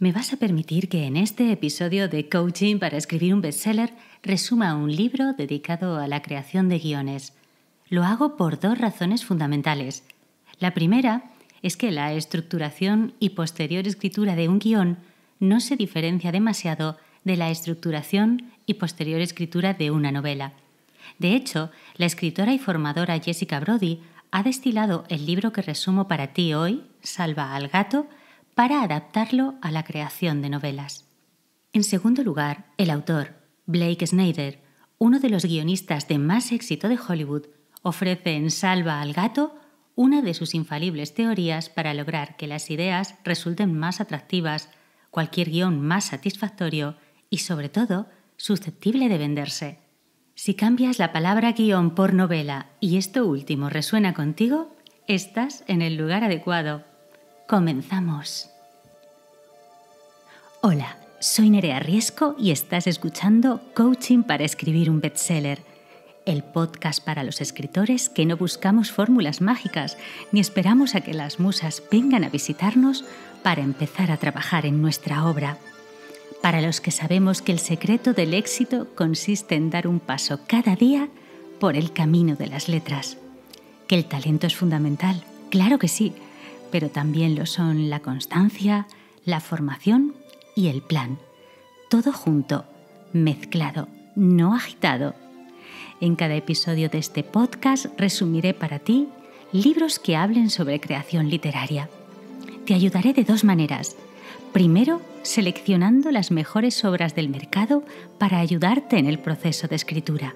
¿Me vas a permitir que en este episodio de Coaching para escribir un bestseller resuma un libro dedicado a la creación de guiones? Lo hago por dos razones fundamentales. La primera es que la estructuración y posterior escritura de un guión no se diferencia demasiado de la estructuración y posterior escritura de una novela. De hecho, la escritora y formadora Jessica Brody ha destilado el libro que resumo para ti hoy, Salva al gato, para adaptarlo a la creación de novelas. En segundo lugar, el autor, Blake Snyder, uno de los guionistas de más éxito de Hollywood, ofrece en Salva al Gato una de sus infalibles teorías para lograr que las ideas resulten más atractivas, cualquier guión más satisfactorio y, sobre todo, susceptible de venderse. Si cambias la palabra guión por novela y esto último resuena contigo, estás en el lugar adecuado. Comenzamos. Hola, soy Nerea Riesco y estás escuchando Coaching para escribir un bestseller, el podcast para los escritores que no buscamos fórmulas mágicas ni esperamos a que las musas vengan a visitarnos para empezar a trabajar en nuestra obra. Para los que sabemos que el secreto del éxito consiste en dar un paso cada día por el camino de las letras. Que el talento es fundamental, claro que sí, pero también lo son la constancia, la formación y el plan. Todo junto, mezclado, no agitado. En cada episodio de este podcast resumiré para ti libros que hablen sobre creación literaria. Te ayudaré de dos maneras. Primero, seleccionando las mejores obras del mercado para ayudarte en el proceso de escritura.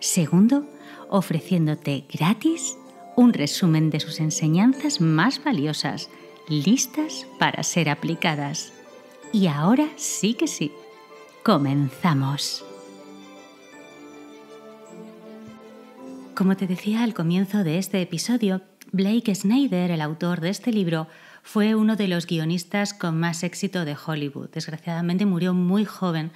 Segundo, ofreciéndote gratis un resumen de sus enseñanzas más valiosas, listas para ser aplicadas. Y ahora sí que sí, comenzamos. Como te decía al comienzo de este episodio, Blake Snyder, el autor de este libro, fue uno de los guionistas con más éxito de Hollywood. Desgraciadamente murió muy joven,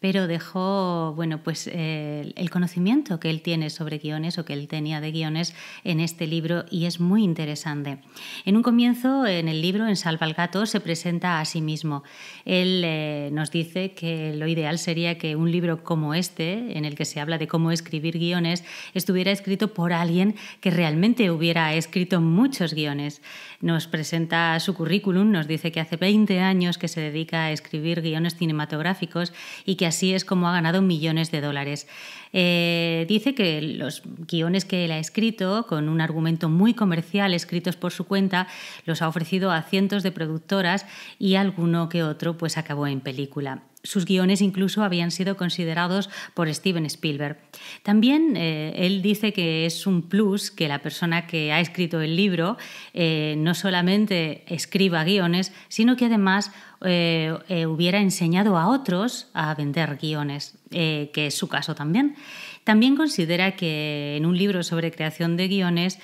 pero dejó bueno, pues, eh, el conocimiento que él tiene sobre guiones o que él tenía de guiones en este libro y es muy interesante. En un comienzo, en el libro, en Salva al Gato, se presenta a sí mismo. Él eh, nos dice que lo ideal sería que un libro como este, en el que se habla de cómo escribir guiones, estuviera escrito por alguien que realmente hubiera escrito muchos guiones. Nos presenta su currículum, nos dice que hace 20 años que se dedica a escribir guiones cinematográficos y que así es como ha ganado millones de dólares. Eh, dice que los guiones que él ha escrito, con un argumento muy comercial, escritos por su cuenta, los ha ofrecido a cientos de productoras y alguno que otro pues acabó en película. Sus guiones incluso habían sido considerados por Steven Spielberg. También eh, él dice que es un plus que la persona que ha escrito el libro eh, no solamente escriba guiones, sino que además eh, eh, hubiera enseñado a otros a vender guiones, eh, que es su caso también. También considera que en un libro sobre creación de guiones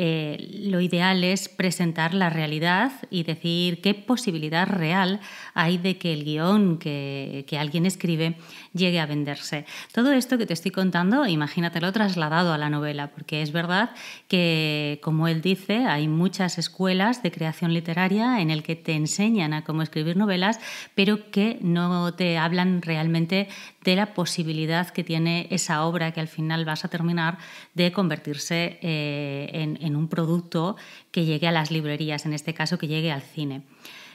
eh, lo ideal es presentar la realidad y decir qué posibilidad real hay de que el guión que, alguien escribe llegue a venderse. Todo esto que te estoy contando, imagínatelo trasladado a la novela, porque es verdad que, como él dice, hay muchas escuelas de creación literaria en el que te enseñan a cómo escribir novelas, pero que no te hablan realmente de la posibilidad que tiene esa obra que al final vas a terminar de convertirse eh, en en un producto que llegue a las librerías, en este caso que llegue al cine.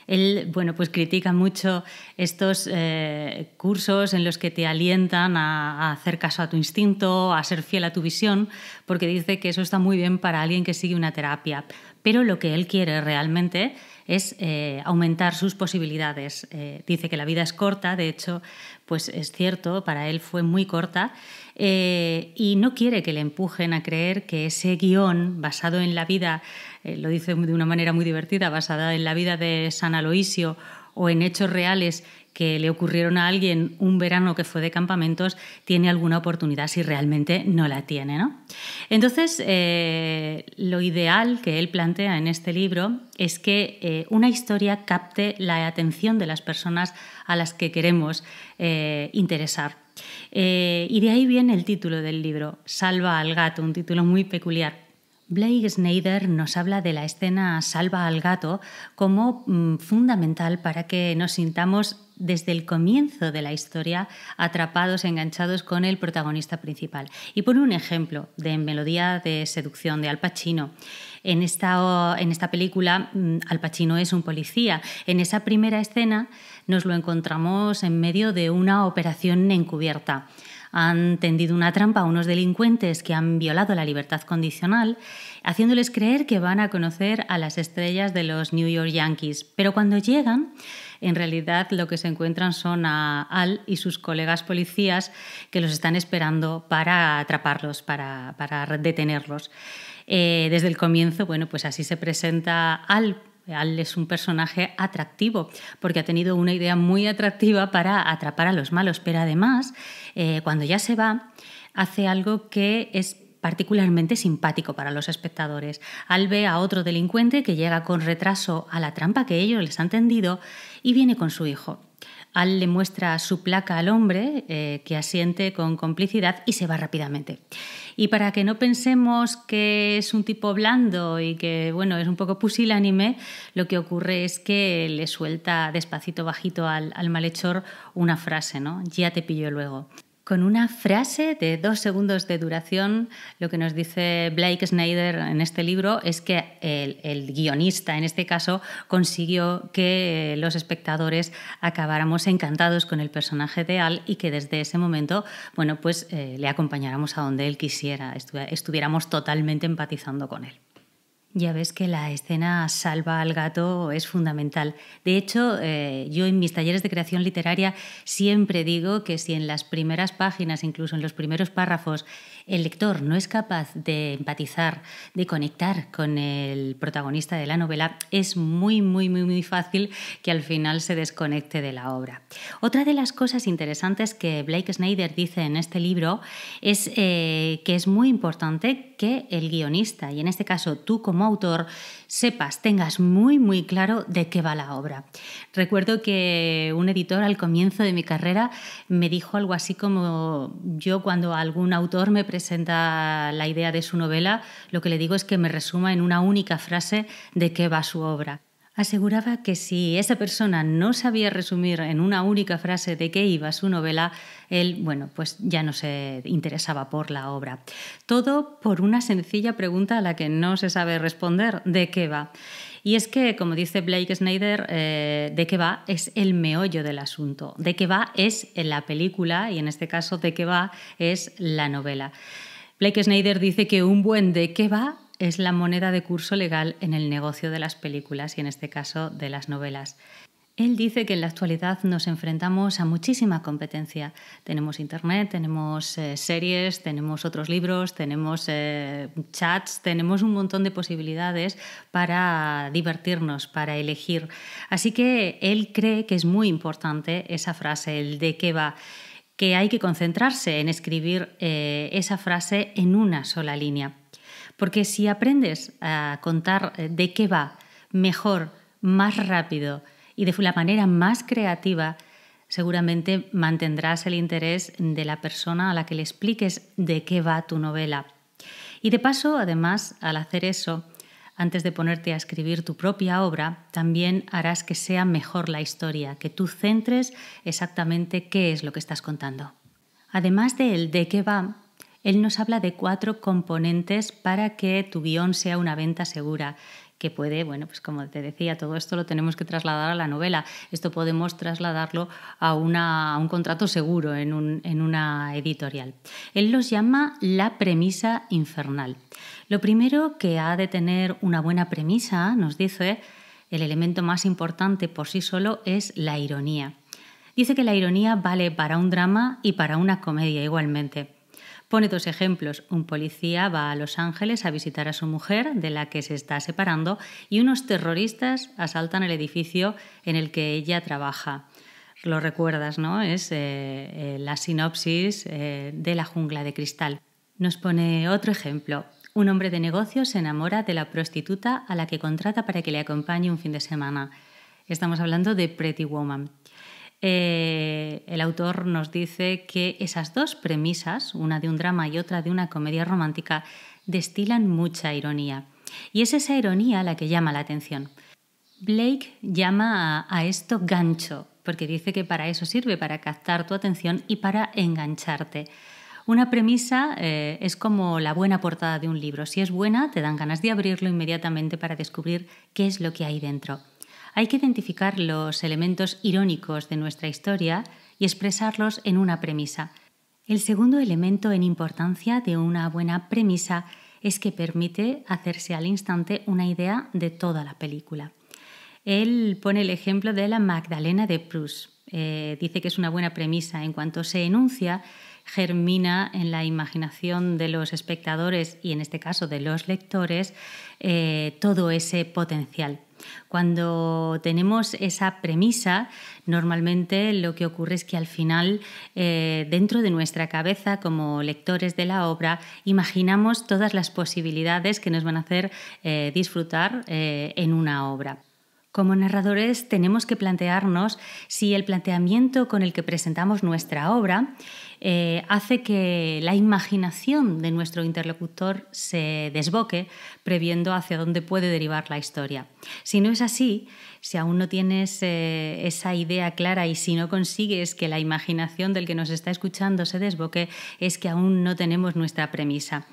Él, bueno, pues critica mucho estos eh, cursos en los que te alientan a, a, hacer caso a tu instinto, a ser fiel a tu visión, porque dice que eso está muy bien para alguien que sigue una terapia. Pero lo que él quiere realmente es eh, aumentar sus posibilidades. Eh, dice que la vida es corta, de hecho, pues es cierto, para él fue muy corta, eh, y no quiere que le empujen a creer que ese guión basado en la vida, lo dice de una manera muy divertida, basada en la vida de San Aloisio o en hechos reales que le ocurrieron a alguien un verano que fue de campamentos tiene alguna oportunidad si realmente no la tiene. Entonces, eh, lo ideal que él plantea en este libro es que eh, una historia capte la atención de las personas a las que queremos eh, interesar. y de ahí viene el título del libro, Salva al gato, un título muy peculiar, Blake Snyder nos habla de la escena Salva al gato como mm, fundamental para que nos sintamos desde el comienzo de la historia atrapados, enganchados con el protagonista principal. Y por un ejemplo de melodía de seducción de Al Pacino. En esta, en esta película, mm, Al Pacino es un policía. En esa primera escena nos lo encontramos en medio de una operación encubierta han tendido una trampa a unos delincuentes que han violado la libertad condicional, haciéndoles creer que van a conocer a las estrellas de los New York Yankees. Pero cuando llegan, en realidad lo que se encuentran son a Al y sus colegas policías que los están esperando para atraparlos, para, detenerlos. Eh, desde el comienzo, bueno, pues así se presenta Al Al es un personaje atractivo porque ha tenido una idea muy atractiva para atrapar a los malos, pero además, eh, cuando ya se va, hace algo que es particularmente simpático para los espectadores. Al ve a otro delincuente que llega con retraso a la trampa que ellos les han tendido y viene con su hijo. Al le muestra su placa al hombre, eh, que asiente con complicidad y se va rápidamente. Y para que no pensemos que es un tipo blando y que bueno, es un poco pusilánime, lo que ocurre es que le suelta despacito bajito al, al malhechor una frase, ¿no? Ya te pillo luego con una frase de dos segundos de duración. Lo que nos dice Blake Snyder en este libro es que el, guionista, en este caso, consiguió que eh, los espectadores acabáramos encantados con el personaje de Al y que desde ese momento, bueno, pues eh, le acompañáramos a donde él quisiera, estuviéramos totalmente empatizando con él. Ya ves que la escena salva al gato es fundamental. De hecho, eh, yo en mis talleres de creación literaria siempre digo que si en las primeras páginas, incluso en los primeros párrafos, el lector no es capaz de empatizar, de conectar con el protagonista de la novela, es muy, muy, muy, muy fácil que al final se desconecte de la obra. Otra de las cosas interesantes que Blake Snyder dice en este libro es eh, que es muy importante que el guionista, y en este caso tú como autor, sepas, tengas muy, muy claro de qué va la obra. Recuerdo que un editor al comienzo de mi carrera me dijo algo así como yo cuando algún autor me presenta la idea de su novela, lo que le digo es que me resuma en una única frase de qué va su obra aseguraba que si esa persona no sabía resumir en una única frase de qué iba su novela, él, bueno, pues ya no se interesaba por la obra. Todo por una sencilla pregunta a la que no se sabe responder, ¿de qué va? Y es que, como dice Blake Snyder, eh, de qué va es el meollo del asunto, de qué va es la película y en este caso de qué va es la novela. Blake Snyder dice que un buen de qué va es la moneda de curso legal en el negocio de las películas y en este caso de las novelas. Él dice que en la actualidad nos enfrentamos a muchísima competencia. Tenemos Internet, tenemos eh, series, tenemos otros libros, tenemos eh, chats, tenemos un montón de posibilidades para divertirnos, para elegir. Así que él cree que es muy importante esa frase, el de qué va que hay que concentrarse en escribir eh, esa frase en una sola línea. Porque si aprendes a contar eh, de qué va mejor, más rápido y de la manera más creativa, seguramente mantendrás el interés de la persona a la que le expliques de qué va tu novela. Y de paso, además, al hacer eso, antes de ponerte a escribir tu propia obra, también harás que sea mejor la historia, que tú centres exactamente qué es lo que estás contando. Además del de qué va, él nos habla de cuatro componentes para que tu guión sea una venta segura que puede, bueno, pues como te decía, todo esto lo tenemos que trasladar a la novela. Esto podemos trasladarlo a, un contrato seguro en una editorial. Él los llama la premisa infernal. Lo primero que ha de tener una buena premisa, nos dice, el elemento más importante por sí solo es la ironía. Dice que la ironía vale para un drama y para una comedia igualmente. Pone dos ejemplos. Un policía va a Los Ángeles a visitar a su mujer, de la que se está separando, y unos terroristas asaltan el edificio en el que ella trabaja. Lo recuerdas, ¿no? Es eh, eh, la sinopsis eh, de La jungla de cristal. Nos pone otro ejemplo. Un hombre de negocio se enamora de la prostituta a la que contrata para que le acompañe un fin de semana. Estamos hablando de Pretty Woman. Eh, el autor nos dice que esas dos premisas, una de un drama y otra de una comedia romántica, destilan mucha ironía. Y es esa ironía la que llama la atención. Blake llama a, esto gancho, porque dice que para eso sirve, para captar tu atención y para engancharte. Una premisa eh, es como la buena portada de un libro. Si es buena, te dan ganas de abrirlo inmediatamente para descubrir qué es lo que hay dentro hay que identificar los elementos irónicos de nuestra historia y expresarlos en una premisa. El segundo elemento en importancia de una buena premisa es que permite hacerse al instante una idea de toda la película. Él pone el ejemplo de la Magdalena de Proust. Eh, dice que es una buena premisa. En cuanto se enuncia, germina en la imaginación de los espectadores y en este caso de los lectores eh, todo ese potencial. Cuando tenemos esa premisa, normalmente lo que ocurre es que al final, eh, dentro de nuestra cabeza, como lectores de la obra, imaginamos todas las posibilidades que nos van a hacer eh, disfrutar eh, en una obra. Como narradores tenemos que plantearnos si el planteamiento con el que presentamos nuestra obra eh, hace que la imaginación de nuestro interlocutor se desboque, previendo hacia dónde puede derivar la historia. Si no es así, si aún no tienes eh, esa idea clara y si no consigues que la imaginación del que nos está escuchando se desboque, es que aún no tenemos nuestra premisa.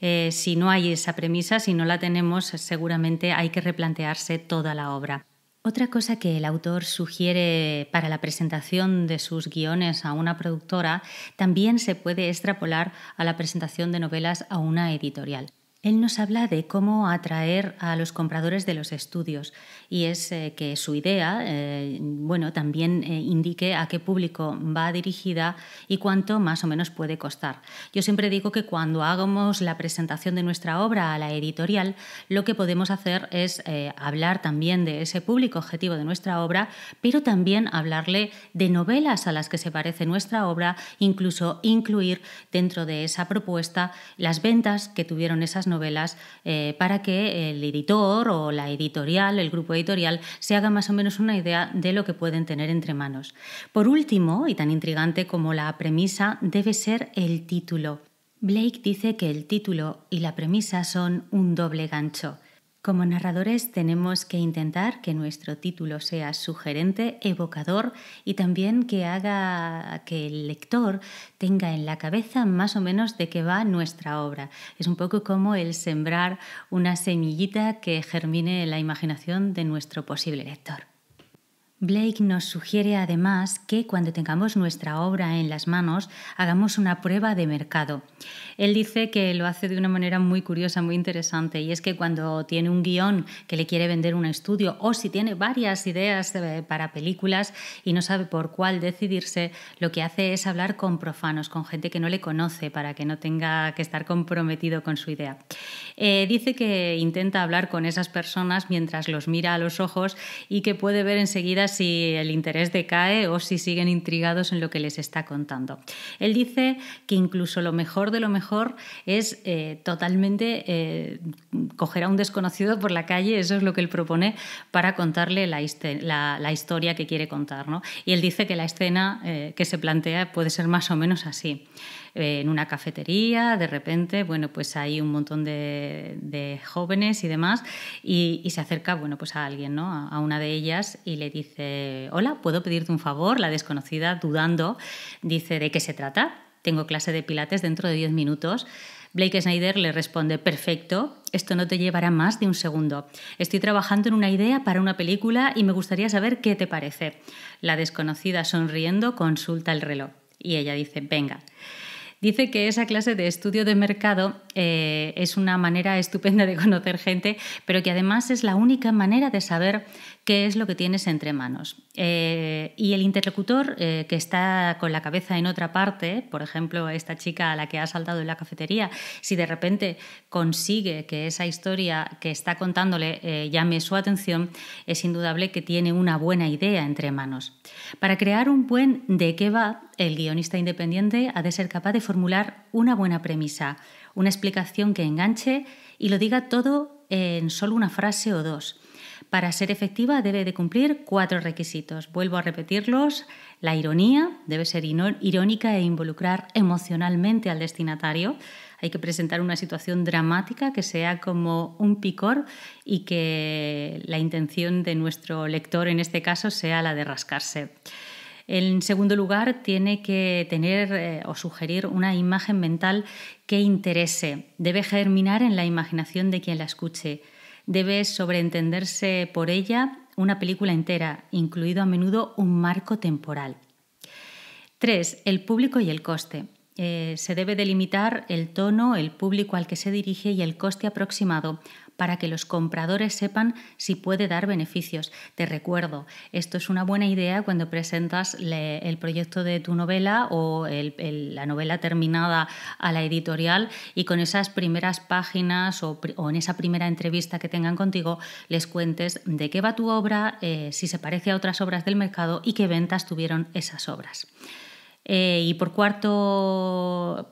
Eh, si no hay esa premisa, si no la tenemos, seguramente hay que replantearse toda la obra. Otra cosa que el autor sugiere para la presentación de sus guiones a una productora también se puede extrapolar a la presentación de novelas a una editorial. Él nos habla de cómo atraer a los compradores de los estudios y es eh, que su idea eh, bueno, también eh, indique a qué público va dirigida y cuánto más o menos puede costar. Yo siempre digo que cuando hagamos la presentación de nuestra obra a la editorial, lo que podemos hacer es hablar también de ese público objetivo de nuestra obra, pero también hablarle de novelas a las que se parece nuestra obra, incluso incluir dentro de esa propuesta las ventas que tuvieron esas novelas novelas eh, para que el editor o la editorial, el grupo editorial, se haga más o menos una idea de lo que pueden tener entre manos. Por último, y tan intrigante como la premisa, debe ser el título. Blake dice que el título y la premisa son un doble gancho. Como narradores tenemos que intentar que nuestro título sea sugerente, evocador y también que haga que el lector tenga en la cabeza más o menos de qué va nuestra obra. Es un poco como el sembrar una semillita que germine la imaginación de nuestro posible lector. Blake nos sugiere además que cuando tengamos nuestra obra en las manos hagamos una prueba de mercado. Él dice que lo hace de una manera muy curiosa, muy interesante, y es que cuando tiene un guión que le quiere vender un estudio o si tiene varias ideas eh, para películas y no sabe por cuál decidirse, lo que hace es hablar con profanos, con gente que no le conoce, para que no tenga que estar comprometido con su idea. Eh, dice que intenta hablar con esas personas mientras los mira a los ojos y que puede ver enseguida si el interés decae o si siguen intrigados en lo que les está contando. Él dice que incluso lo mejor de lo mejor mejor es eh, totalmente eh, coger a un desconocido por la calle, eso es lo que él propone, para contarle la, historia que quiere contar. Y él dice que la escena eh, que se plantea puede ser más o menos así en una cafetería, de repente, bueno, pues hay un montón de, jóvenes y demás, y, se acerca, bueno, pues a alguien, ¿no? a, una de ellas y le dice, hola, ¿puedo pedirte un favor? La desconocida, dudando, dice, ¿de qué se trata? tengo clase de pilates dentro de 10 minutos. Blake Snyder le responde, perfecto, esto no te llevará más de un segundo. Estoy trabajando en una idea para una película y me gustaría saber qué te parece. La desconocida, sonriendo, consulta el reloj y ella dice, venga. Dice que esa clase de estudio de mercado eh, es una manera estupenda de conocer gente, pero que además es la única manera de saber qué es lo que tienes entre manos. Eh, y el interlocutor eh, que está con la cabeza en otra parte, por ejemplo, esta chica a la que ha saltado en la cafetería, si de repente consigue que esa historia que está contándole eh, llame su atención, es indudable que tiene una buena idea entre manos. Para crear un buen de qué va, el guionista independiente ha de ser capaz de formular una buena premisa, una explicación que enganche y lo diga todo en solo una frase o dos. Para ser efectiva debe de cumplir cuatro requisitos. Vuelvo a repetirlos. La ironía debe ser irónica e involucrar emocionalmente al destinatario. Hay que presentar una situación dramática que sea como un picor y que la intención de nuestro lector en este caso sea la de rascarse. En segundo lugar, tiene que tener eh, o sugerir una imagen mental que interese. Debe germinar en la imaginación de quien la escuche debe sobreentenderse por ella una película entera, incluido a menudo un marco temporal. 3. El público y el coste. Eh, se debe delimitar el tono, el público al que se dirige y el coste aproximado para que los compradores sepan si puede dar beneficios. Te recuerdo, esto es una buena idea cuando presentas el proyecto de tu novela o la novela terminada a la editorial y con esas primeras páginas o, en esa primera entrevista que tengan contigo les cuentes de qué va tu obra, eh, si se parece a otras obras del mercado y qué ventas tuvieron esas obras. Eh, y por, cuarta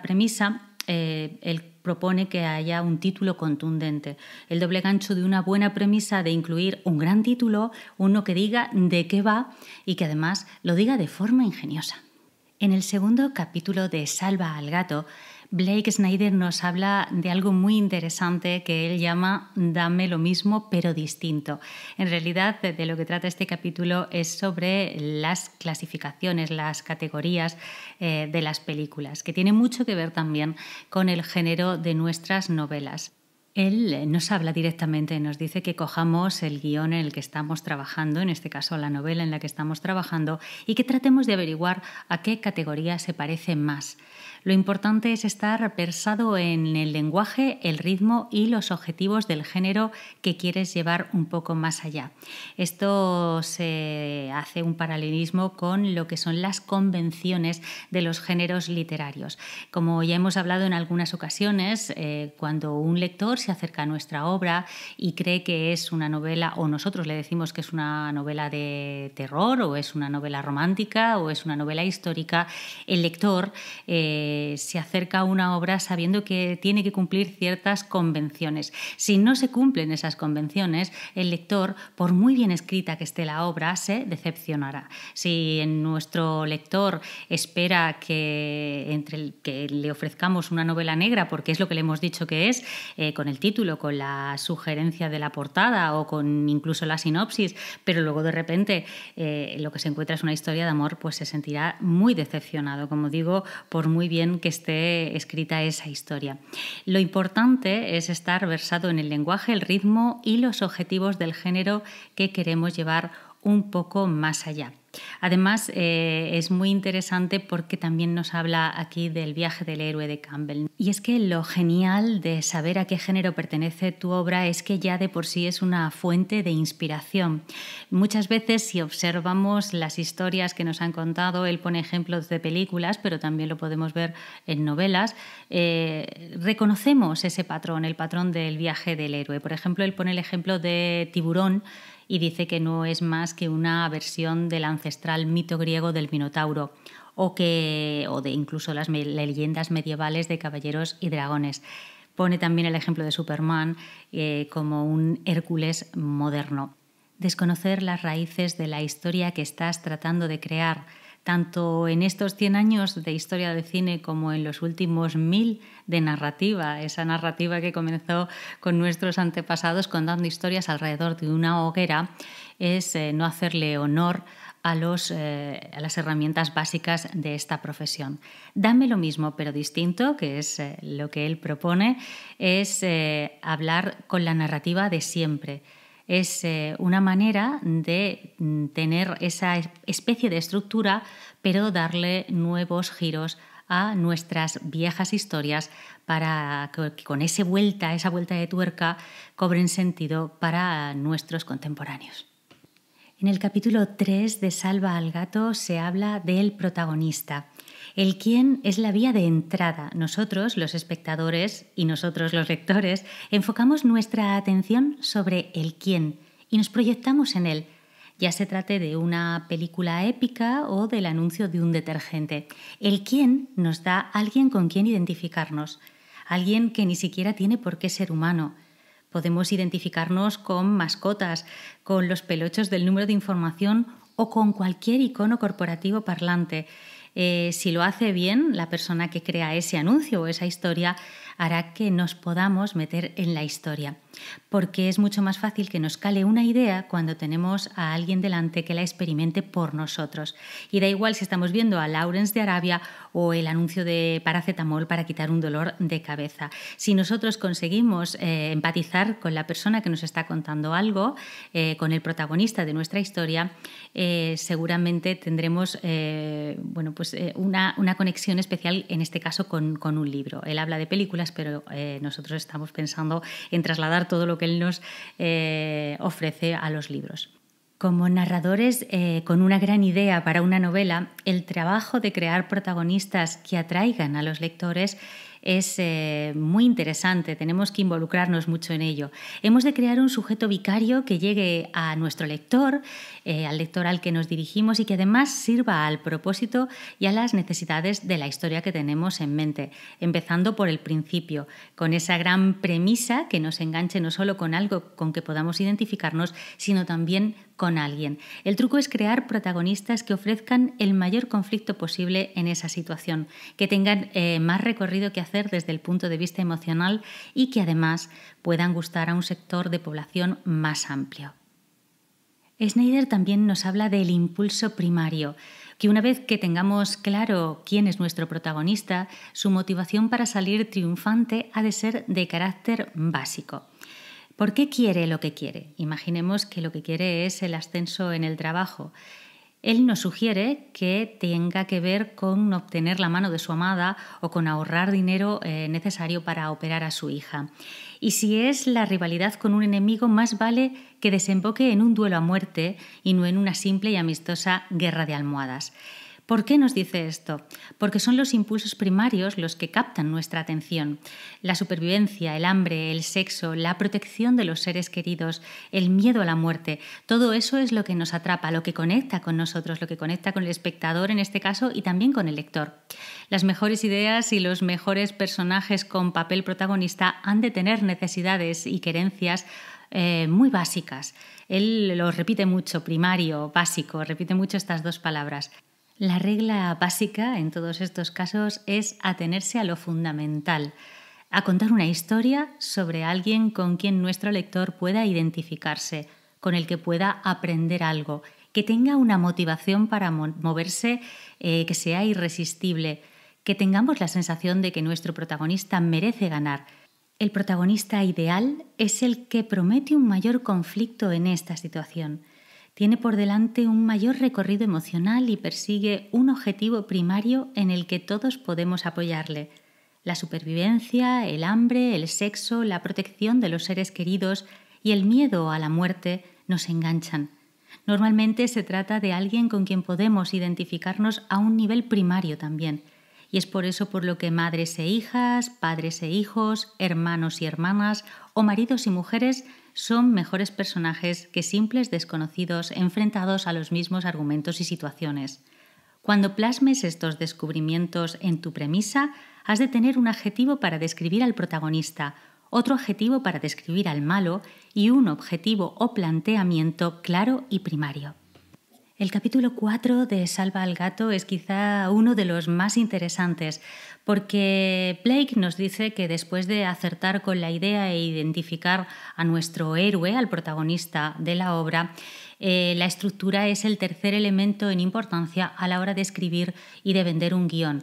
premisa, eh, él propone que haya un título contundente. El doble gancho de una buena premisa de incluir un gran título, uno que diga de qué va y que además lo diga de forma ingeniosa. En el segundo capítulo de Salva al gato, Blake Snyder nos habla de algo muy interesante que él llama Dame lo mismo pero distinto. En realidad de lo que trata este capítulo es sobre las clasificaciones, las categorías eh, de las películas, que tiene mucho que ver también con el género de nuestras novelas. Él eh, nos habla directamente, nos dice que cojamos el guión en el que estamos trabajando, en este caso la novela en la que estamos trabajando, y que tratemos de averiguar a qué categoría se parece más. Lo importante es estar versado en el lenguaje, el ritmo y los objetivos del género que quieres llevar un poco más allá. Esto se hace un paralelismo con lo que son las convenciones de los géneros literarios. Como ya hemos hablado en algunas ocasiones, eh, cuando un lector se acerca a nuestra obra y cree que es una novela, o nosotros le decimos que es una novela de terror, o es una novela romántica, o es una novela histórica, el lector eh, se acerca a una obra sabiendo que tiene que cumplir ciertas convenciones. Si no se cumplen esas convenciones, el lector, por muy bien escrita que esté la obra, se decepcionará. Si en nuestro lector espera que, entre que le ofrezcamos una novela negra, porque es lo que le hemos dicho que es, eh, con el título, con la sugerencia de la portada o con incluso la sinopsis, pero luego de repente eh, lo que se encuentra es una historia de amor, pues se sentirá muy decepcionado, como digo, por muy bien que esté escrita esa historia. Lo importante es estar versado en el lenguaje, el ritmo y los objetivos del género que queremos llevar un poco más allá. Además, eh, es muy interesante porque también nos habla aquí del viaje del héroe de Campbell. Y es que lo genial de saber a qué género pertenece tu obra es que ya de por sí es una fuente de inspiración. Muchas veces si observamos las historias que nos han contado, él pone ejemplos de películas, pero también lo podemos ver en novelas, eh, reconocemos ese patrón, el patrón del viaje del héroe. Por ejemplo, él pone el ejemplo de Tiburón y dice que no es más que una versión del ancestral mito griego del Minotauro o, que, o de incluso las leyendas medievales de caballeros y dragones. Pone también el ejemplo de Superman eh, como un Hércules moderno. Desconocer las raíces de la historia que estás tratando de crear tanto en estos 100 años de historia de cine como en los últimos mil de narrativa, esa narrativa que comenzó con nuestros antepasados contando historias alrededor de una hoguera, es eh, no hacerle honor eh, a, las herramientas básicas de esta profesión. Dame lo mismo pero distinto, que es eh, lo que él propone, es hablar con la narrativa de siempre, es eh, una manera de mm, tener esa especie de estructura, pero darle nuevos giros a nuestras viejas historias para que con esa vuelta, esa vuelta de tuerca, cobren sentido para nuestros contemporáneos. En el capítulo 3 de Salva al gato se habla del protagonista. El quién es la vía de entrada. Nosotros, los espectadores y nosotros, los lectores, enfocamos nuestra atención sobre el quién y nos proyectamos en él, ya se trate de una película épica o del anuncio de un detergente. El quién nos da alguien con quien identificarnos, alguien que ni siquiera tiene por qué ser humano. Podemos identificarnos con mascotas, con los pelochos del número de información o con cualquier icono corporativo parlante. Eh, si lo hace bien, la persona que crea ese anuncio o esa historia hará que nos podamos meter en la historia, porque es mucho más fácil que nos cale una idea cuando tenemos a alguien delante que la experimente por nosotros. Y da igual si estamos viendo a Lawrence de Arabia o el anuncio de paracetamol para quitar un dolor de cabeza. Si nosotros conseguimos eh, empatizar con la persona que nos está contando algo, eh, con el protagonista de nuestra historia, eh, seguramente tendremos eh, bueno, pues, eh, una, conexión especial, en este caso, con, un libro. Él habla de películas, pero nosotros estamos pensando en trasladar todo lo que él nos ofrece a los libros. Como narradores con una gran idea para una novela, el trabajo de crear protagonistas que atraigan a los lectores es eh, muy interesante, tenemos que involucrarnos mucho en ello. Hemos de crear un sujeto vicario que llegue a nuestro lector, eh, al lector al que nos dirigimos y que además sirva al propósito y a las necesidades de la historia que tenemos en mente, empezando por el principio, con esa gran premisa que nos enganche no solo con algo con que podamos identificarnos, sino también con alguien. El truco es crear protagonistas que ofrezcan el mayor conflicto posible en esa situación, que tengan eh, más recorrido que hacer desde el punto de vista emocional y que además puedan gustar a un sector de población más amplio. Schneider también nos habla del impulso primario, que una vez que tengamos claro quién es nuestro protagonista, su motivación para salir triunfante ha de ser de carácter básico. ¿Por qué quiere lo que quiere? Imaginemos que lo que quiere es el ascenso en el trabajo. Él nos sugiere que tenga que ver con obtener la mano de su amada o con ahorrar dinero eh, necesario para operar a su hija. Y si es la rivalidad con un enemigo, más vale que desemboque en un duelo a muerte y no en una simple y amistosa guerra de almohadas. ¿Por qué nos dice esto? Porque son los impulsos primarios los que captan nuestra atención. La supervivencia, el hambre, el sexo, la protección de los seres queridos, el miedo a la muerte, todo eso es lo que nos atrapa, lo que conecta con nosotros, lo que conecta con el espectador en este caso y también con el lector. Las mejores ideas y los mejores personajes con papel protagonista han de tener necesidades y querencias eh, muy básicas. Él lo repite mucho, primario, básico, repite mucho estas dos palabras. La regla básica en todos estos casos es atenerse a lo fundamental, a contar una historia sobre alguien con quien nuestro lector pueda identificarse, con el que pueda aprender algo, que tenga una motivación para moverse eh, que sea irresistible, que tengamos la sensación de que nuestro protagonista merece ganar. El protagonista ideal es el que promete un mayor conflicto en esta situación tiene por delante un mayor recorrido emocional y persigue un objetivo primario en el que todos podemos apoyarle. La supervivencia, el hambre, el sexo, la protección de los seres queridos y el miedo a la muerte nos enganchan. Normalmente se trata de alguien con quien podemos identificarnos a un nivel primario también. Y es por eso por lo que madres e hijas, padres e hijos, hermanos y hermanas o maridos y mujeres son mejores personajes que simples desconocidos enfrentados a los mismos argumentos y situaciones. Cuando plasmes estos descubrimientos en tu premisa, has de tener un adjetivo para describir al protagonista, otro adjetivo para describir al malo y un objetivo o planteamiento claro y primario. El capítulo 4 de Salva al Gato es quizá uno de los más interesantes, porque Blake nos dice que después de acertar con la idea e identificar a nuestro héroe, al protagonista de la obra, eh, la estructura es el tercer elemento en importancia a la hora de escribir y de vender un guión.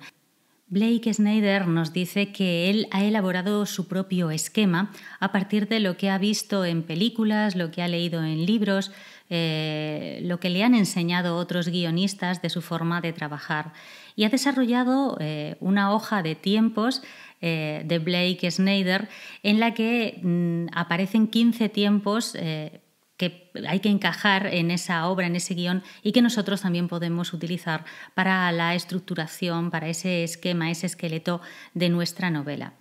Blake Snyder nos dice que él ha elaborado su propio esquema a partir de lo que ha visto en películas, lo que ha leído en libros, eh, lo que le han enseñado otros guionistas de su forma de trabajar y ha desarrollado eh, una hoja de tiempos eh, de Blake Snyder en la que mm, aparecen 15 tiempos que hay que encajar en esa obra, en ese guión, y que nosotros también podemos utilizar para la estructuración, para ese esquema, ese esqueleto de nuestra novela.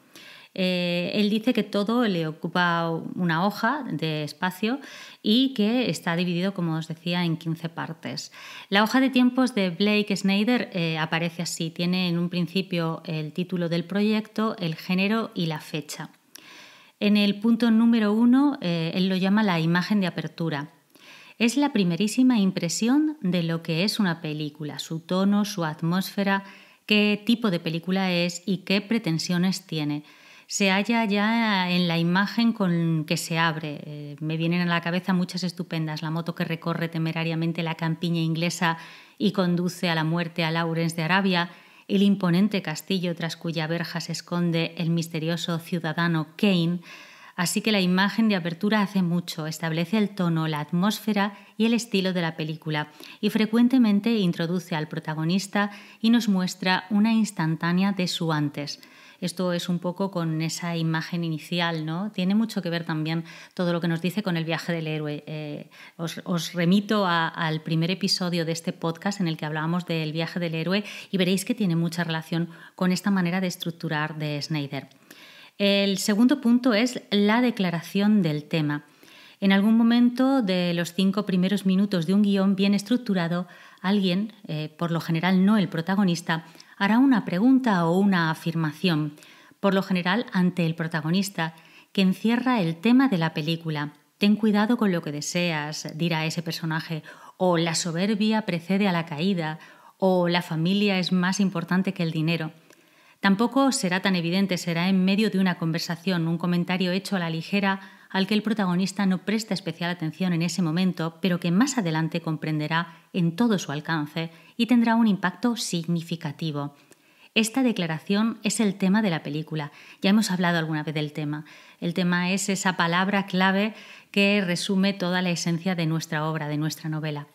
Eh, él dice que todo le ocupa una hoja de espacio y que está dividido, como os decía, en 15 partes. La hoja de tiempos de Blake Snyder eh, aparece así. Tiene en un principio el título del proyecto, el género y la fecha. En el punto número uno, eh, él lo llama la imagen de apertura. Es la primerísima impresión de lo que es una película, su tono, su atmósfera, qué tipo de película es y qué pretensiones tiene se halla ya en la imagen con que se abre. Eh, me vienen a la cabeza muchas estupendas. La moto que recorre temerariamente la campiña inglesa y conduce a la muerte a Lawrence de Arabia, el imponente castillo tras cuya verja se esconde el misterioso ciudadano Kane. Así que la imagen de apertura hace mucho, establece el tono, la atmósfera y el estilo de la película, y frecuentemente introduce al protagonista y nos muestra una instantánea de su antes. Esto es un poco con esa imagen inicial, ¿no? Tiene mucho que ver también todo lo que nos dice con el viaje del héroe. Eh, os, remito al primer episodio de este podcast en el que hablábamos del viaje del héroe y veréis que tiene mucha relación con esta manera de estructurar de Snyder. El segundo punto es la declaración del tema. En algún momento de los cinco primeros minutos de un guión bien estructurado, alguien, eh, por lo general no el protagonista, hará una pregunta o una afirmación, por lo general ante el protagonista, que encierra el tema de la película. Ten cuidado con lo que deseas, dirá ese personaje, o la soberbia precede a la caída, o la familia es más importante que el dinero. Tampoco será tan evidente, será en medio de una conversación, un comentario hecho a la ligera al que el protagonista no presta especial atención en ese momento, pero que más adelante comprenderá en todo su alcance y tendrá un impacto significativo. Esta declaración es el tema de la película. Ya hemos hablado alguna vez del tema. El tema es esa palabra clave que resume toda la esencia de nuestra obra, de nuestra novela.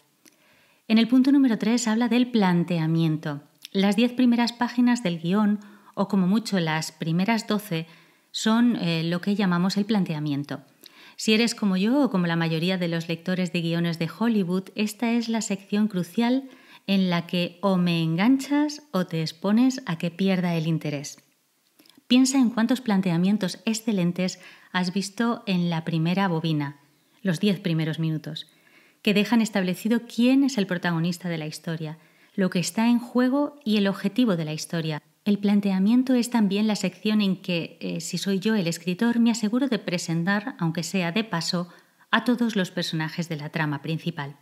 En el punto número 3 habla del planteamiento. Las diez primeras páginas del guión, o como mucho las primeras doce, son eh, lo que llamamos el planteamiento. Si eres como yo o como la mayoría de los lectores de guiones de Hollywood, esta es la sección crucial en la que o me enganchas o te expones a que pierda el interés. Piensa en cuántos planteamientos excelentes has visto en la primera bobina, los diez primeros minutos, que dejan establecido quién es el protagonista de la historia, lo que está en juego y el objetivo de la historia, el planteamiento es también la sección en que, eh, si soy yo el escritor, me aseguro de presentar, aunque sea de paso, a todos los personajes de la trama principal.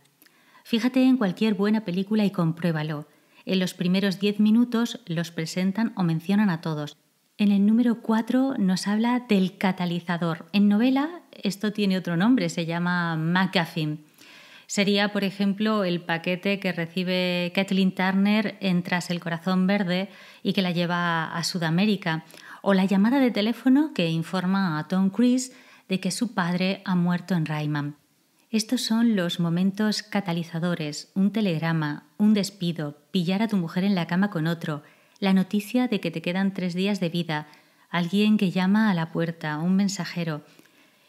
Fíjate en cualquier buena película y compruébalo. En los primeros 10 minutos los presentan o mencionan a todos. En el número 4 nos habla del catalizador. En novela esto tiene otro nombre, se llama MacGuffin sería, por ejemplo, el paquete que recibe Kathleen Turner en Tras el Corazón Verde y que la lleva a Sudamérica, o la llamada de teléfono que informa a Tom Cruise de que su padre ha muerto en Rayman. Estos son los momentos catalizadores, un telegrama, un despido, pillar a tu mujer en la cama con otro, la noticia de que te quedan tres días de vida, alguien que llama a la puerta, un mensajero,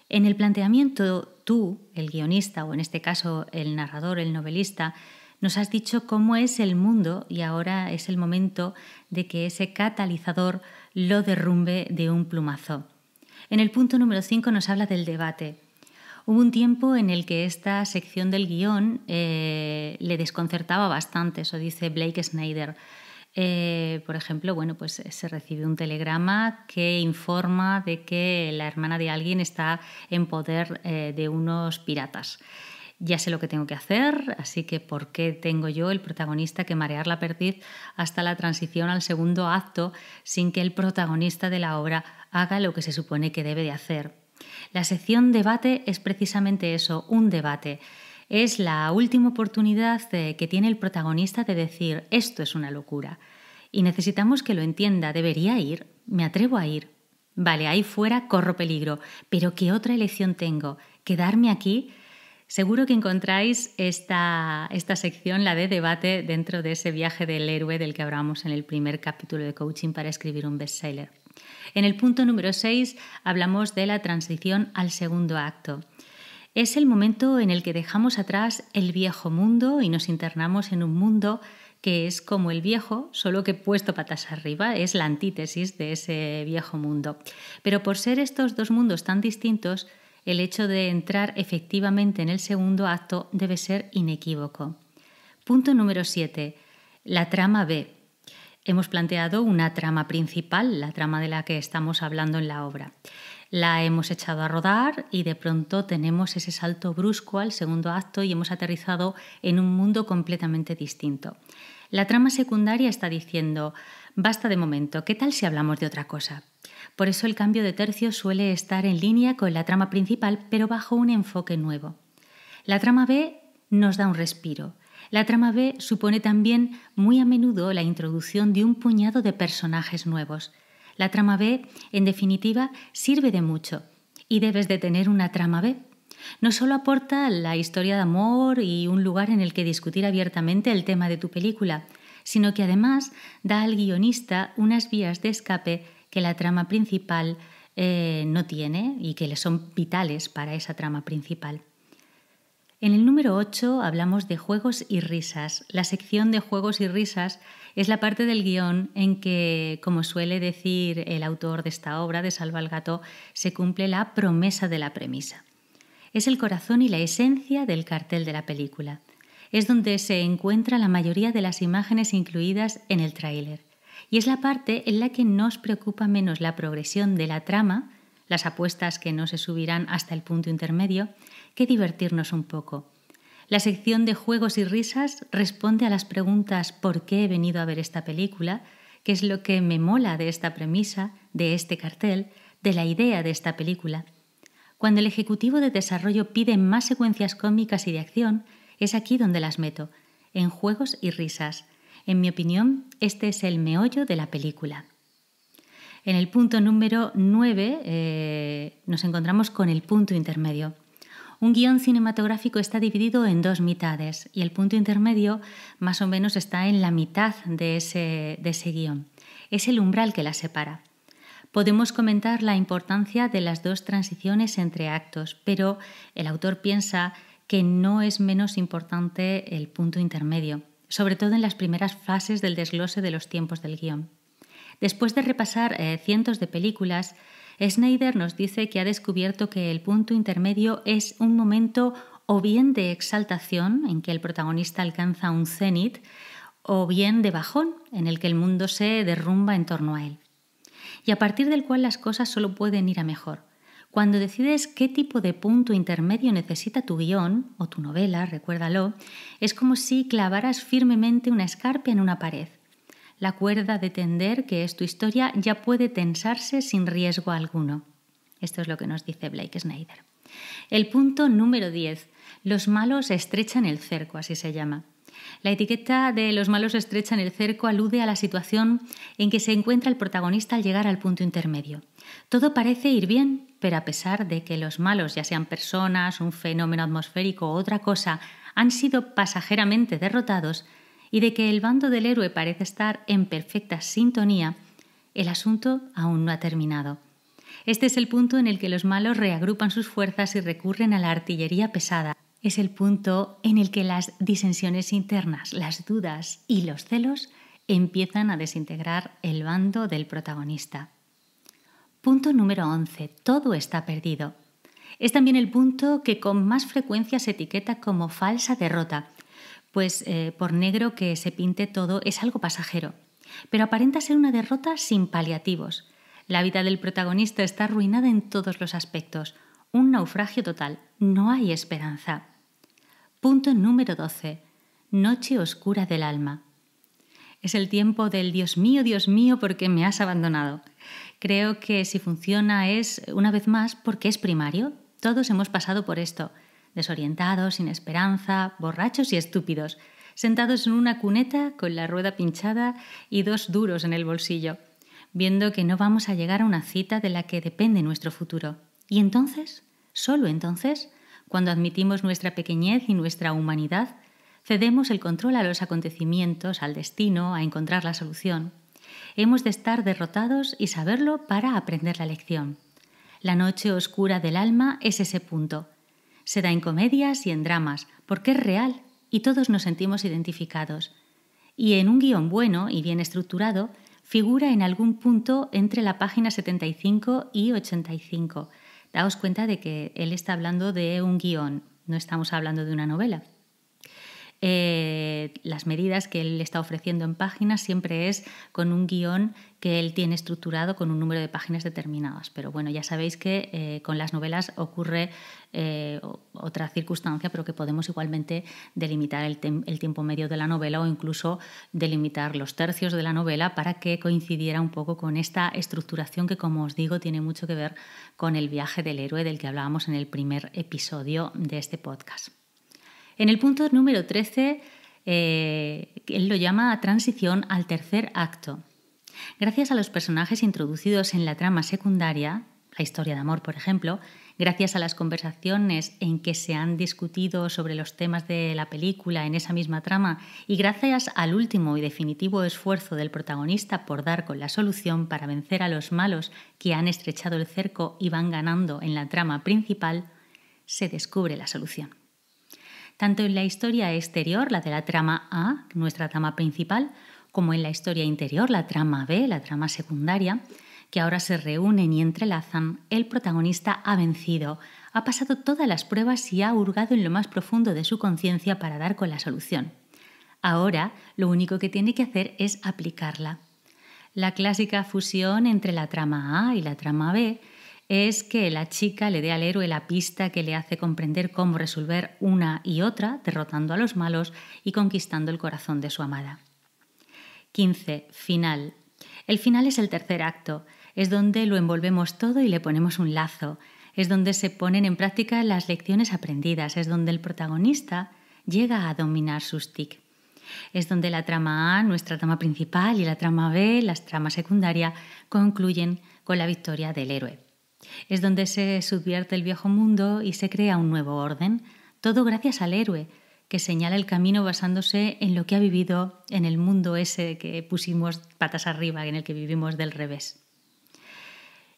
en el planteamiento, tú, el guionista, o en este caso el narrador, el novelista, nos has dicho cómo es el mundo y ahora es el momento de que ese catalizador lo derrumbe de un plumazo. En el punto número 5 nos habla del debate. Hubo un tiempo en el que esta sección del guión eh, le desconcertaba bastante, eso dice Blake Snyder. Eh, por ejemplo, bueno, pues eh, se recibe un telegrama que informa de que la hermana de alguien está en poder eh, de unos piratas. Ya sé lo que tengo que hacer, así que ¿por qué tengo yo el protagonista que marear la perdiz hasta la transición al segundo acto sin que el protagonista de la obra haga lo que se supone que debe de hacer? La sección debate es precisamente eso, un debate es la última oportunidad que tiene el protagonista de decir esto es una locura y necesitamos que lo entienda, debería ir, me atrevo a ir. Vale, ahí fuera corro peligro, pero ¿qué otra elección tengo? ¿Quedarme aquí? Seguro que encontráis esta, sección, la de debate, dentro de ese viaje del héroe del que hablamos en el primer capítulo de Coaching para escribir un bestseller. En el punto número 6 hablamos de la transición al segundo acto. Es el momento en el que dejamos atrás el viejo mundo y nos internamos en un mundo que es como el viejo, solo que puesto patas arriba, es la antítesis de ese viejo mundo. Pero por ser estos dos mundos tan distintos, el hecho de entrar efectivamente en el segundo acto debe ser inequívoco. Punto número 7. La trama B. Hemos planteado una trama principal, la trama de la que estamos hablando en la obra la hemos echado a rodar y de pronto tenemos ese salto brusco al segundo acto y hemos aterrizado en un mundo completamente distinto. La trama secundaria está diciendo, basta de momento, ¿qué tal si hablamos de otra cosa? Por eso el cambio de tercio suele estar en línea con la trama principal, pero bajo un enfoque nuevo. La trama B nos da un respiro. La trama B supone también muy a menudo la introducción de un puñado de personajes nuevos. La trama B, en definitiva, sirve de mucho y debes de tener una trama B. No solo aporta la historia de amor y un lugar en el que discutir abiertamente el tema de tu película, sino que además da al guionista unas vías de escape que la trama principal eh, no tiene y que le son vitales para esa trama principal. En el número 8 hablamos de juegos y risas. La sección de juegos y risas es la parte del guión en que, como suele decir el autor de esta obra, de Salva al Gato, se cumple la promesa de la premisa. Es el corazón y la esencia del cartel de la película. Es donde se encuentra la mayoría de las imágenes incluidas en el tráiler. Y es la parte en la que nos preocupa menos la progresión de la trama, las apuestas que no se subirán hasta el punto intermedio, que divertirnos un poco la sección de juegos y risas responde a las preguntas ¿por qué he venido a ver esta película? ¿Qué es lo que me mola de esta premisa, de este cartel, de la idea de esta película? Cuando el ejecutivo de desarrollo pide más secuencias cómicas y de acción, es aquí donde las meto, en juegos y risas. En mi opinión, este es el meollo de la película. En el punto número 9 eh, nos encontramos con el punto intermedio. Un guión cinematográfico está dividido en dos mitades y el punto intermedio más o menos está en la mitad de ese, guión. Es el umbral que la separa. Podemos comentar la importancia de las dos transiciones entre actos, pero el autor piensa que no es menos importante el punto intermedio, sobre todo en las primeras fases del desglose de los tiempos del guión. Después de repasar eh, cientos de películas, Snyder nos dice que ha descubierto que el punto intermedio es un momento o bien de exaltación, en que el protagonista alcanza un cenit, o bien de bajón, en el que el mundo se derrumba en torno a él, y a partir del cual las cosas solo pueden ir a mejor. Cuando decides qué tipo de punto intermedio necesita tu guión o tu novela, recuérdalo, es como si clavaras firmemente una escarpia en una pared. La cuerda de tender, que es tu historia, ya puede tensarse sin riesgo alguno. Esto es lo que nos dice Blake Snyder. El punto número 10. Los malos estrechan el cerco, así se llama. La etiqueta de los malos estrechan el cerco alude a la situación en que se encuentra el protagonista al llegar al punto intermedio. Todo parece ir bien, pero a pesar de que los malos, ya sean personas, un fenómeno atmosférico o otra cosa, han sido pasajeramente derrotados, y de que el bando del héroe parece estar en perfecta sintonía, el asunto aún no ha terminado. Este es el punto en el que los malos reagrupan sus fuerzas y recurren a la artillería pesada. Es el punto en el que las disensiones internas, las dudas y los celos empiezan a desintegrar el bando del protagonista. Punto número 11. Todo está perdido. Es también el punto que con más frecuencia se etiqueta como falsa derrota pues eh, por negro que se pinte todo es algo pasajero, pero aparenta ser una derrota sin paliativos. La vida del protagonista está arruinada en todos los aspectos, un naufragio total, no hay esperanza. Punto número 12. Noche oscura del alma. Es el tiempo del Dios mío, Dios mío, porque me has abandonado. Creo que si funciona es, una vez más, porque es primario. Todos hemos pasado por esto desorientados, sin esperanza, borrachos y estúpidos, sentados en una cuneta con la rueda pinchada y dos duros en el bolsillo, viendo que no vamos a llegar a una cita de la que depende nuestro futuro. Y entonces, solo entonces, cuando admitimos nuestra pequeñez y nuestra humanidad, cedemos el control a los acontecimientos, al destino, a encontrar la solución. Hemos de estar derrotados y saberlo para aprender la lección. La noche oscura del alma es ese punto, se da en comedias y en dramas, porque es real y todos nos sentimos identificados. Y en un guión bueno y bien estructurado, figura en algún punto entre la página 75 y 85. Daos cuenta de que él está hablando de un guión, no estamos hablando de una novela. Eh, las medidas que él está ofreciendo en páginas siempre es con un guión que él tiene estructurado con un número de páginas determinadas. Pero bueno, ya sabéis que eh, con las novelas ocurre eh, otra circunstancia, pero que podemos igualmente delimitar el, tiempo medio de la novela o incluso delimitar los tercios de la novela para que coincidiera un poco con esta estructuración que, como os digo, tiene mucho que ver con el viaje del héroe del que hablábamos en el primer episodio de este podcast. En el punto número 13, eh, él lo llama transición al tercer acto. Gracias a los personajes introducidos en la trama secundaria, la historia de amor, por ejemplo, gracias a las conversaciones en que se han discutido sobre los temas de la película en esa misma trama y gracias al último y definitivo esfuerzo del protagonista por dar con la solución para vencer a los malos que han estrechado el cerco y van ganando en la trama principal, se descubre la solución tanto en la historia exterior, la de la trama A, nuestra trama principal, como en la historia interior, la trama B, la trama secundaria, que ahora se reúnen y entrelazan, el protagonista ha vencido, ha pasado todas las pruebas y ha hurgado en lo más profundo de su conciencia para dar con la solución. Ahora lo único que tiene que hacer es aplicarla. La clásica fusión entre la trama A y la trama B es que la chica le dé al héroe la pista que le hace comprender cómo resolver una y otra, derrotando a los malos y conquistando el corazón de su amada. 15. Final. El final es el tercer acto. Es donde lo envolvemos todo y le ponemos un lazo. Es donde se ponen en práctica las lecciones aprendidas. Es donde el protagonista llega a dominar sus TIC. Es donde la trama A, nuestra trama principal, y la trama B, las tramas secundarias, concluyen con la victoria del héroe. Es donde se subvierte el viejo mundo y se crea un nuevo orden, todo gracias al héroe, que señala el camino basándose en lo que ha vivido en el mundo ese que pusimos patas arriba, en el que vivimos del revés.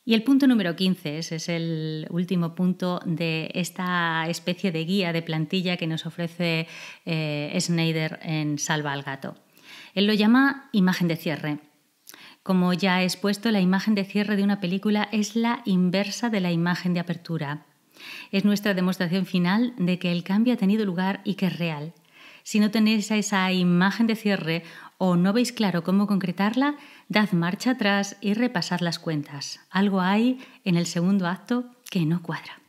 Y el punto número 15, es el último punto de esta especie de guía de plantilla que nos ofrece eh, Schneider en Salva al Gato. Él lo llama imagen de cierre como ya he expuesto, la imagen de cierre de una película es la inversa de la imagen de apertura. Es nuestra demostración final de que el cambio ha tenido lugar y que es real. Si no tenéis esa imagen de cierre o no veis claro cómo concretarla, dad marcha atrás y repasad las cuentas. Algo hay en el segundo acto que no cuadra.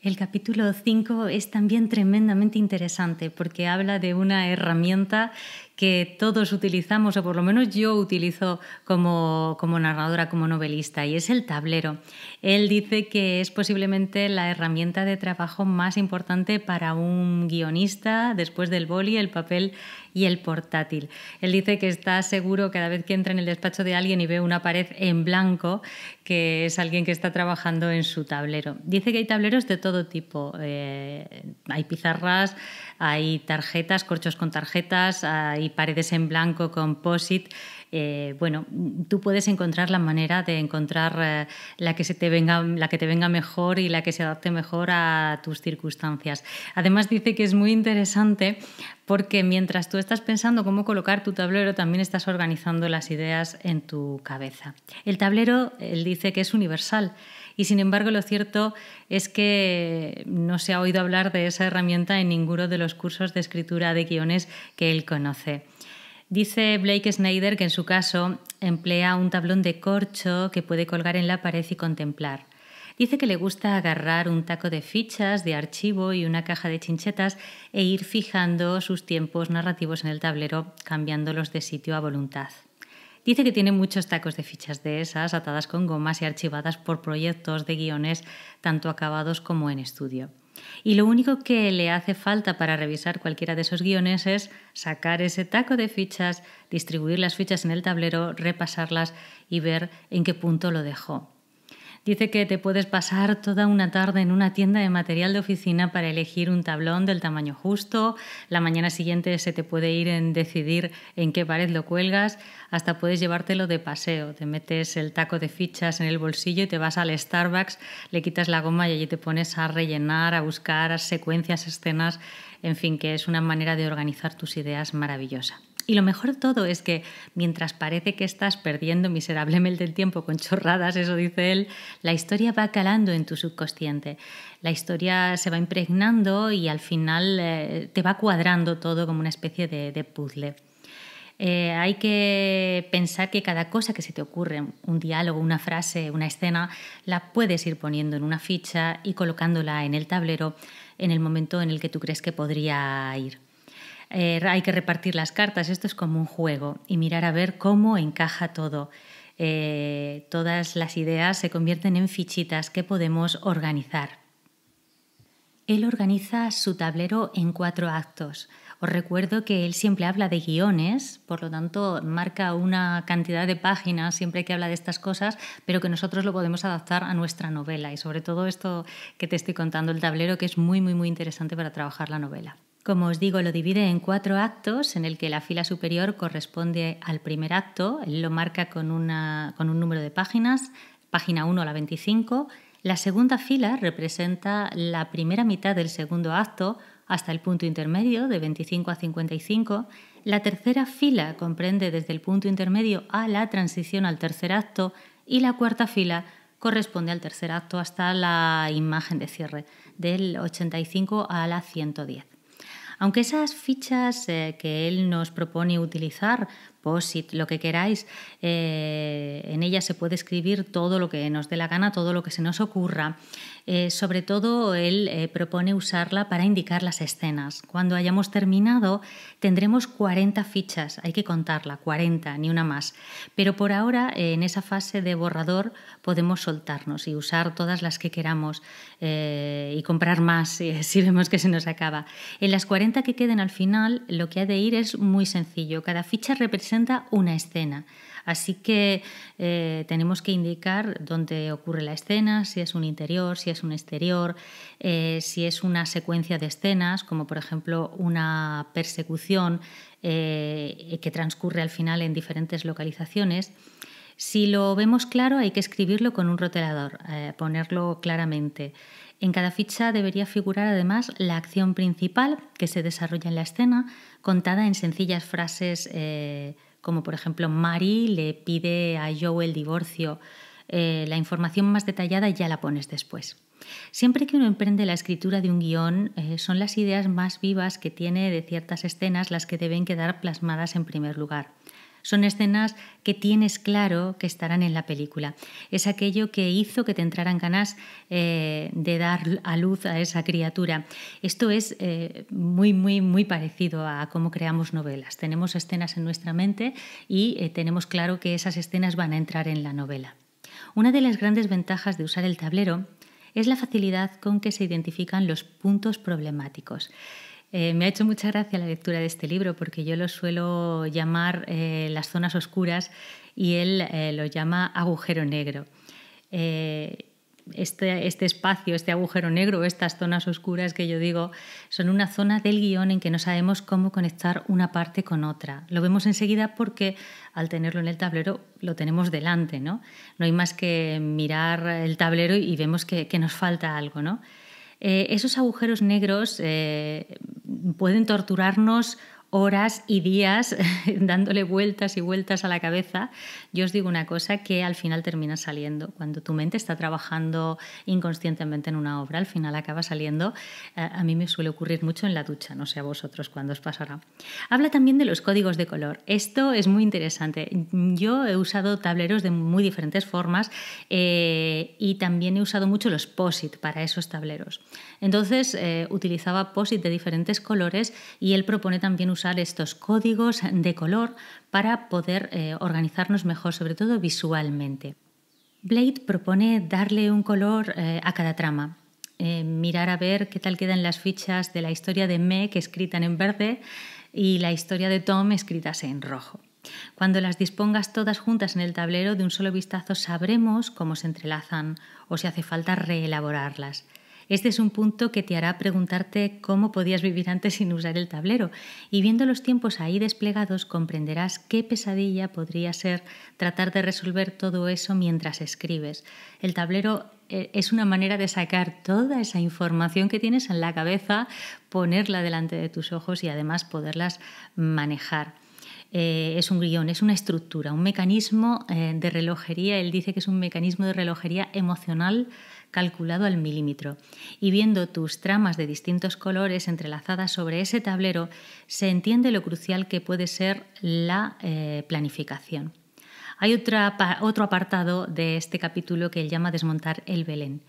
El capítulo 5 es también tremendamente interesante porque habla de una herramienta que todos utilizamos, o por lo menos yo utilizo como, narradora, como novelista, y es el tablero. Él dice que es posiblemente la herramienta de trabajo más importante para un guionista, después del boli, el papel y el portátil. Él dice que está seguro cada vez que entra en el despacho de alguien y ve una pared en blanco, que es alguien que está trabajando en su tablero. Dice que hay tableros de todo tipo. Eh, hay pizarras, hay tarjetas, corchos con tarjetas, hay paredes en blanco con POSIT. Eh, bueno, tú puedes encontrar la manera de encontrar eh, la, que te venga, la que te venga mejor y la que se adapte mejor a tus circunstancias. Además dice que es muy interesante porque mientras tú estás pensando cómo colocar tu tablero, también estás organizando las ideas en tu cabeza. El tablero, él dice que es universal. Y sin embargo, lo cierto es que no se ha oído hablar de esa herramienta en ninguno de los cursos de escritura de guiones que él conoce. Dice Blake Snyder que en su caso emplea un tablón de corcho que puede colgar en la pared y contemplar. Dice que le gusta agarrar un taco de fichas, de archivo y una caja de chinchetas e ir fijando sus tiempos narrativos en el tablero, cambiándolos de sitio a voluntad. Dice que tiene muchos tacos de fichas de esas, atadas con gomas y archivadas por proyectos de guiones, tanto acabados como en estudio. Y lo único que le hace falta para revisar cualquiera de esos guiones es sacar ese taco de fichas, distribuir las fichas en el tablero, repasarlas y ver en qué punto lo dejó. Dice que te puedes pasar toda una tarde en una tienda de material de oficina para elegir un tablón del tamaño justo, la mañana siguiente se te puede ir en decidir en qué pared lo cuelgas, hasta puedes llevártelo de paseo, te metes el taco de fichas en el bolsillo y te vas al Starbucks, le quitas la goma y allí te pones a rellenar, a buscar secuencias, escenas, en fin, que es una manera de organizar tus ideas maravillosa. Y lo mejor de todo es que mientras parece que estás perdiendo miserablemente el tiempo con chorradas, eso dice él, la historia va calando en tu subconsciente. La historia se va impregnando y al final eh, te va cuadrando todo como una especie de, puzzle. Eh, hay que pensar que cada cosa que se te ocurre, un diálogo, una frase, una escena, la puedes ir poniendo en una ficha y colocándola en el tablero en el momento en el que tú crees que podría ir. Eh, hay que repartir las cartas, esto es como un juego y mirar a ver cómo encaja todo. Eh, todas las ideas se convierten en fichitas que podemos organizar. Él organiza su tablero en cuatro actos. Os recuerdo que él siempre habla de guiones, por lo tanto marca una cantidad de páginas siempre que habla de estas cosas, pero que nosotros lo podemos adaptar a nuestra novela y sobre todo esto que te estoy contando, el tablero, que es muy, muy, muy interesante para trabajar la novela. Como os digo, lo divide en cuatro actos, en el que la fila superior corresponde al primer acto, lo marca con, con un número de páginas, página 1 a la 25. La segunda fila representa la primera mitad del segundo acto hasta el punto intermedio, de 25 a 55. La tercera fila comprende desde el punto intermedio a la transición al tercer acto y la cuarta fila corresponde al tercer acto hasta la imagen de cierre, del 85 a la 110. Aunque esas fichas eh, que él nos propone utilizar, POSIT, lo que queráis, eh, en ellas se puede escribir todo lo que nos dé la gana, todo lo que se nos ocurra, eh, sobre todo, él eh, propone usarla para indicar las escenas. Cuando hayamos terminado, tendremos 40 fichas, hay que contarla, 40, ni una más. Pero por ahora, eh, en esa fase de borrador, podemos soltarnos y usar todas las que queramos y comprar más si vemos que se nos acaba. En las 40 que queden al final, lo que ha de ir es muy sencillo. Cada ficha representa una escena. Así que eh, tenemos que indicar dónde ocurre la escena, si es un interior, si es un exterior, eh, si es una secuencia de escenas, como por ejemplo una persecución eh, que transcurre al final en diferentes localizaciones. Si lo vemos claro, hay que escribirlo con un rotelador, ponerlo claramente. En cada ficha debería figurar además la acción principal que se desarrolla en la escena, contada en sencillas frases como por ejemplo Mary le pide a Joe el divorcio. Eh, la información más detallada ya la pones después. Siempre que uno emprende la escritura de un guión, eh, son las ideas más vivas que tiene de ciertas escenas las que deben quedar plasmadas en primer lugar. Son escenas que tienes claro que estarán en la película. Es aquello que hizo que te entraran ganas eh, de dar a luz a esa criatura. Esto es eh, muy, muy, muy parecido a cómo creamos novelas. Tenemos escenas en nuestra mente y eh, tenemos claro que esas escenas van a entrar en la novela. Una de las grandes ventajas de usar el tablero es la facilidad con que se identifican los puntos problemáticos. Eh, me ha hecho mucha gracia la lectura de este libro porque yo lo suelo llamar eh, las zonas oscuras y él eh, lo llama agujero negro. Este, este, espacio, este agujero negro, estas zonas oscuras que yo digo, son una zona del guión en que no sabemos cómo conectar una parte con otra. Lo vemos enseguida porque al tenerlo en el tablero lo tenemos delante, ¿no? No hay más que mirar el tablero y vemos que, que nos falta algo, ¿no? Eh, esos agujeros negros eh, pueden torturarnos horas y días dándole vueltas y vueltas a la cabeza, yo os digo una cosa que al final termina saliendo. Cuando tu mente está trabajando inconscientemente en una obra, al final acaba saliendo. Eh, a mí me suele ocurrir mucho en la ducha, no sé a vosotros cuándo os pasará. Habla también de los códigos de color. Esto es muy interesante. Yo he usado tableros de muy diferentes formas eh, y también he usado mucho los POSIT para esos tableros. Entonces eh, utilizaba POSIT de diferentes colores y él propone también usar usar estos códigos de color para poder eh, organizarnos mejor, sobre todo visualmente. Blade propone darle un color eh, a cada trama. Eh, mirar a ver qué tal quedan las fichas de la historia de que escritas en verde y la historia de Tom escritas en rojo. Cuando las dispongas todas juntas en el tablero de un solo vistazo sabremos cómo se entrelazan o si hace falta reelaborarlas. Este es un punto que te hará preguntarte cómo podías vivir antes sin usar el tablero y viendo los tiempos ahí desplegados comprenderás qué pesadilla podría ser tratar de resolver todo eso mientras escribes. El tablero eh, es una manera de sacar toda esa información que tienes en la cabeza, ponerla delante de tus ojos y además poderlas manejar. Eh, es un guión, es una estructura, un mecanismo eh, de relojería. Él dice que es un mecanismo de relojería emocional calculado al milímetro, y viendo tus tramas de distintos colores entrelazadas sobre ese tablero, se entiende lo crucial que puede ser la eh, planificación. Hay otro apartado de este capítulo que él llama Desmontar el Belén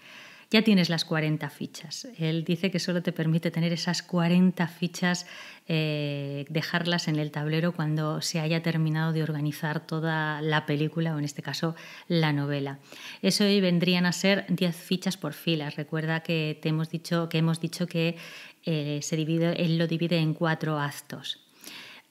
ya tienes las 40 fichas. Él dice que solo te permite tener esas 40 fichas, eh, dejarlas en el tablero cuando se haya terminado de organizar toda la película o en este caso la novela. Eso hoy vendrían a ser 10 fichas por filas. Recuerda que te hemos dicho que hemos dicho que eh, se divide, él lo divide en cuatro actos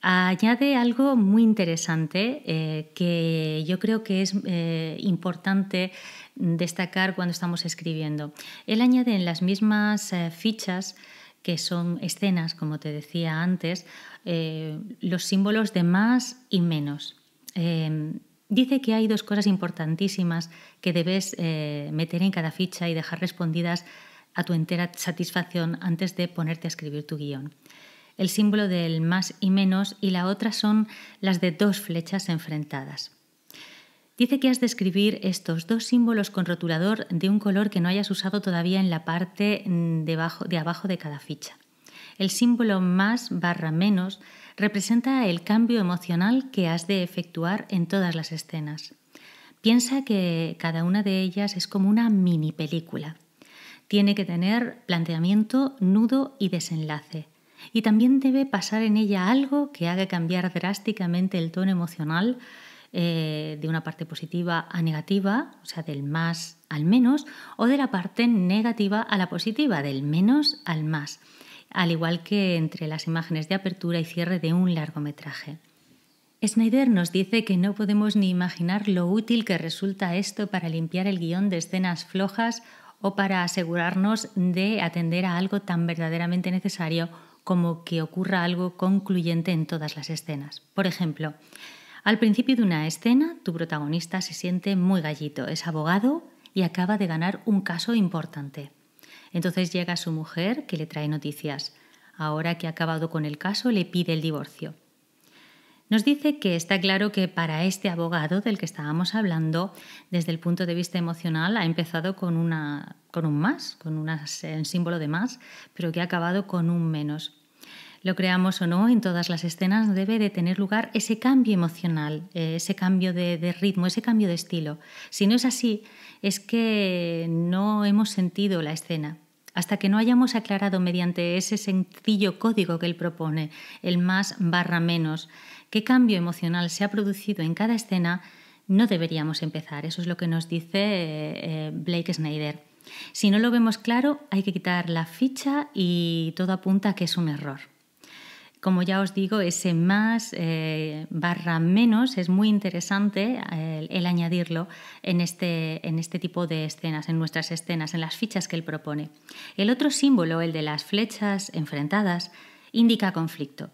añade algo muy interesante eh, que yo creo que es eh, importante destacar cuando estamos escribiendo. Él añade en las mismas eh, fichas que son escenas, como te decía antes, los símbolos de más y menos. dice que hay dos cosas importantísimas que debes meter en cada ficha y dejar respondidas a tu entera satisfacción antes de ponerte a escribir tu guión el símbolo del más y menos, y la otra son las de dos flechas enfrentadas. Dice que has de escribir estos dos símbolos con rotulador de un color que no hayas usado todavía en la parte mm, de, abajo de cada ficha. El símbolo más barra menos representa el cambio emocional que has de efectuar en todas las escenas. Piensa que cada una de ellas es como una mini película. Tiene que tener planteamiento, nudo y desenlace y también debe pasar en ella algo que haga cambiar drásticamente el tono emocional eh, de una parte positiva a negativa, o sea, del más al menos, o de la parte negativa a la positiva, del menos al más, al igual que entre las imágenes de apertura y cierre de un largometraje. Snyder nos dice que no podemos ni imaginar lo útil que resulta esto para limpiar el guión de escenas flojas o para asegurarnos de atender a algo tan verdaderamente necesario como que ocurra algo concluyente en todas las escenas. Por ejemplo, al principio de una escena, tu protagonista se siente muy gallito, es abogado y acaba de ganar un caso importante. Entonces llega su mujer que le trae noticias. Ahora que ha acabado con el caso, le pide el divorcio nos dice que está claro que para este abogado del que estábamos hablando, desde el punto de vista emocional, ha empezado con, una, con un más, con un símbolo de más, pero que ha acabado con un menos. Lo creamos o no, en todas las escenas debe de tener lugar ese cambio emocional, eh, ese cambio de ritmo, ese cambio de estilo. Si no es así, es que no hemos sentido la escena. Hasta que no hayamos aclarado mediante ese sencillo código que él propone, el más barra menos, qué cambio emocional se ha producido en cada escena, no deberíamos empezar. Eso es lo que nos dice eh, Blake Snyder. Si no lo vemos claro, hay que quitar la ficha y todo apunta a que es un error. Como ya os digo, ese más eh, barra menos es muy interesante el, añadirlo este, en este tipo de escenas, en nuestras escenas, en las fichas que él propone. El otro símbolo, el de las flechas enfrentadas, indica conflicto.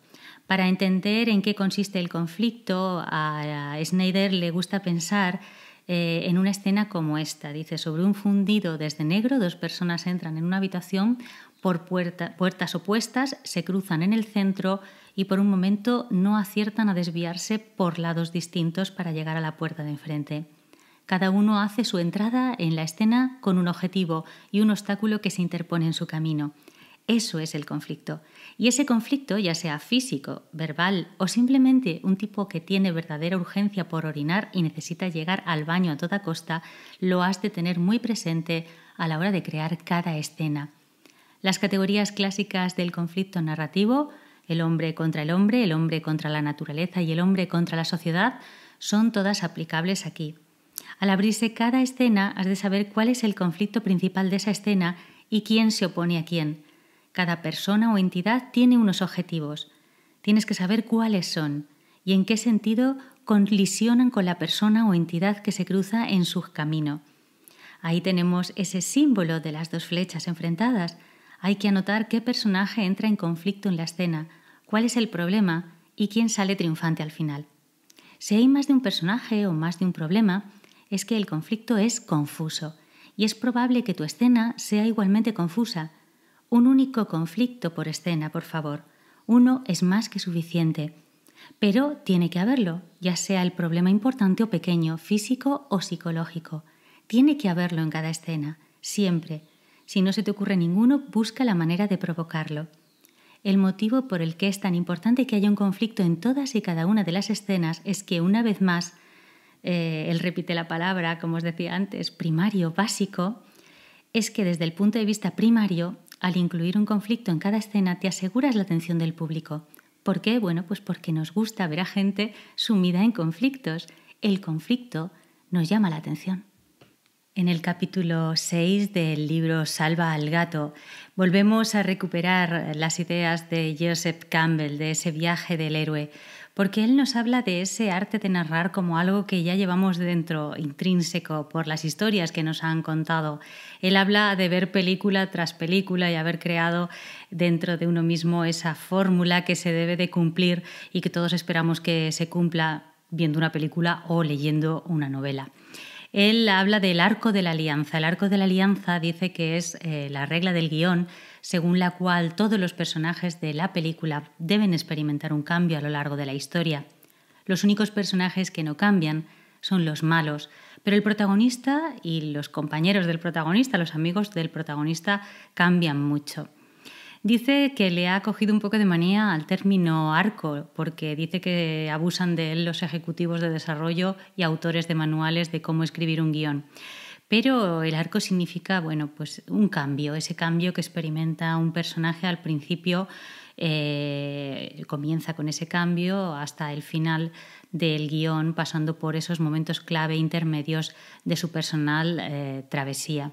Para entender en qué consiste el conflicto, a Schneider le gusta pensar eh, en una escena como esta. Dice, sobre un fundido desde negro, dos personas entran en una habitación por puertas opuestas, se cruzan en el centro y por un momento no aciertan a desviarse por lados distintos para llegar a la puerta de enfrente. Cada uno hace su entrada en la escena con un objetivo y un obstáculo que se interpone en su camino. Eso es el conflicto. Y ese conflicto, ya sea físico, verbal o simplemente un tipo que tiene verdadera urgencia por orinar y necesita llegar al baño a toda costa, lo has de tener muy presente a la hora de crear cada escena. Las categorías clásicas del conflicto narrativo, el hombre contra el hombre, el hombre contra la naturaleza y el hombre contra la sociedad, son todas aplicables aquí. Al abrirse cada escena, has de saber cuál es el conflicto principal de esa escena y quién se opone a quién cada persona o entidad tiene unos objetivos. Tienes que saber cuáles son y en qué sentido colisionan con la persona o entidad que se cruza en su camino. Ahí tenemos ese símbolo de las dos flechas enfrentadas. Hay que anotar qué personaje entra en conflicto en la escena, cuál es el problema y quién sale triunfante al final. Si hay más de un personaje o más de un problema, es que el conflicto es confuso y es probable que tu escena sea igualmente confusa un único conflicto por escena, por favor. Uno es más que suficiente. Pero tiene que haberlo, ya sea el problema importante o pequeño, físico o psicológico. Tiene que haberlo en cada escena, siempre. Si no se te ocurre ninguno, busca la manera de provocarlo. El motivo por el que es tan importante que haya un conflicto en todas y cada una de las escenas es que, una vez más, eh, él repite la palabra, como os decía antes, primario, básico, es que desde el punto de vista primario al incluir un conflicto en cada escena te aseguras la atención del público. ¿Por qué? Bueno, pues porque nos gusta ver a gente sumida en conflictos. El conflicto nos llama la atención. En el capítulo 6 del libro Salva al gato, volvemos a recuperar las ideas de Joseph Campbell, de ese viaje del héroe, porque él nos habla de ese arte de narrar como algo que ya llevamos dentro, intrínseco, por las historias que nos han contado. Él habla de ver película tras película y haber creado dentro de uno mismo esa fórmula que se debe de cumplir y que todos esperamos que se cumpla viendo una película o leyendo una novela. Él habla del arco de la alianza. El arco de la alianza dice que es eh, la regla del guión según la cual todos los personajes de la película deben experimentar un cambio a lo largo de la historia. Los únicos personajes que no cambian son los malos, pero el protagonista y los compañeros del protagonista, los amigos del protagonista, cambian mucho. Dice que le ha cogido un poco de manía al término arco, porque dice que abusan de él los ejecutivos de desarrollo y autores de manuales de cómo escribir un guión. Pero el arco significa, bueno, pues un cambio, ese cambio que experimenta un personaje al principio, eh, comienza con ese cambio hasta el final del guión, pasando por esos momentos clave intermedios de su personal eh, travesía.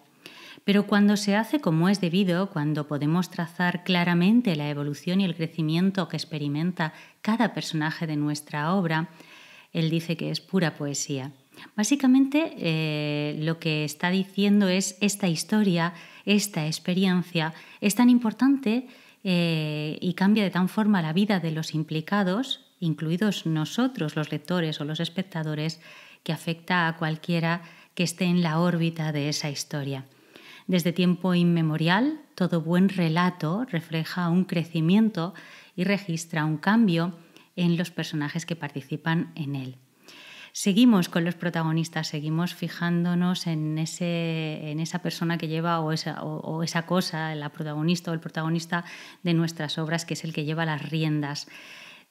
Pero cuando se hace como es debido, cuando podemos trazar claramente la evolución y el crecimiento que experimenta cada personaje de nuestra obra, él dice que es pura poesía. Básicamente eh, lo que está diciendo es esta historia, esta experiencia es tan importante eh, y cambia de tan forma la vida de los implicados, incluidos nosotros, los lectores o los espectadores, que afecta a cualquiera que esté en la órbita de esa historia. Desde tiempo inmemorial, todo buen relato refleja un crecimiento y registra un cambio en los personajes que participan en él seguimos con los protagonistas, seguimos fijándonos en, ese, en esa persona que lleva o esa, o, esa cosa, la protagonista o el protagonista de nuestras obras, que es el que lleva las riendas.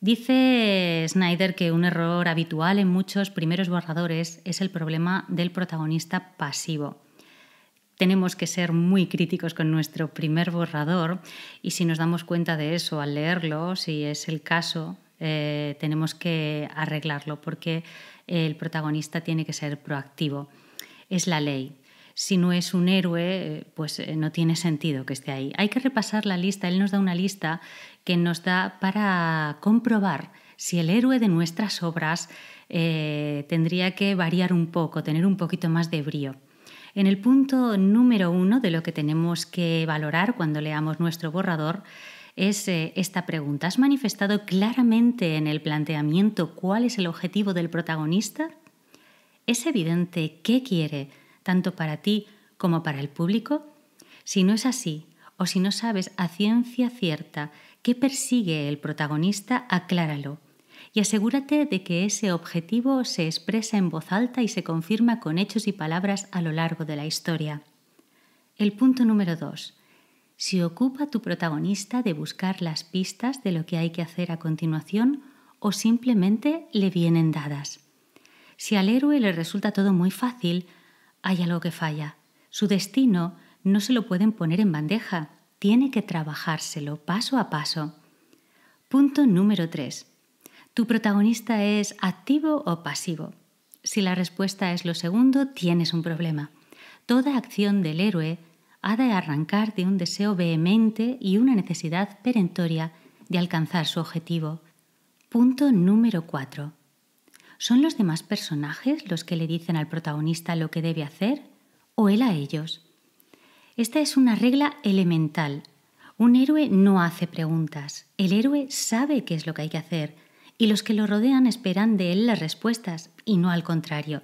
Dice Snyder que un error habitual en muchos primeros borradores es el problema del protagonista pasivo. Tenemos que ser muy críticos con nuestro primer borrador y si nos damos cuenta de eso al leerlo, si es el caso, eh, tenemos que arreglarlo porque el protagonista tiene que ser proactivo. Es la ley. Si no es un héroe, eh, pues eh, no tiene sentido que esté ahí. Hay que repasar la lista. Él nos da una lista que nos da para comprobar si el héroe de nuestras obras eh, tendría que variar un poco, tener un poquito más de brío. En el punto número uno de lo que tenemos que valorar cuando leamos nuestro borrador es eh, esta pregunta. ¿Has manifestado claramente en el planteamiento cuál es el objetivo del protagonista? ¿Es evidente qué quiere, tanto para ti como para el público? Si no es así, o si no sabes a ciencia cierta qué persigue el protagonista, acláralo y asegúrate de que ese objetivo se expresa en voz alta y se confirma con hechos y palabras a lo largo de la historia. El punto número 2. Si ocupa tu protagonista de buscar las pistas de lo que hay que hacer a continuación o simplemente le vienen dadas. Si al héroe le resulta todo muy fácil, hay algo que falla. Su destino no se lo pueden poner en bandeja, tiene que trabajárselo paso a paso. Punto número 3. ¿Tu protagonista es activo o pasivo? Si la respuesta es lo segundo, tienes un problema. Toda acción del héroe ha de arrancar de un deseo vehemente y una necesidad perentoria de alcanzar su objetivo. Punto número 4. ¿Son los demás personajes los que le dicen al protagonista lo que debe hacer o él a ellos? Esta es una regla elemental. Un héroe no hace preguntas. El héroe sabe qué es lo que hay que hacer y los que lo rodean esperan de él las respuestas y no al contrario.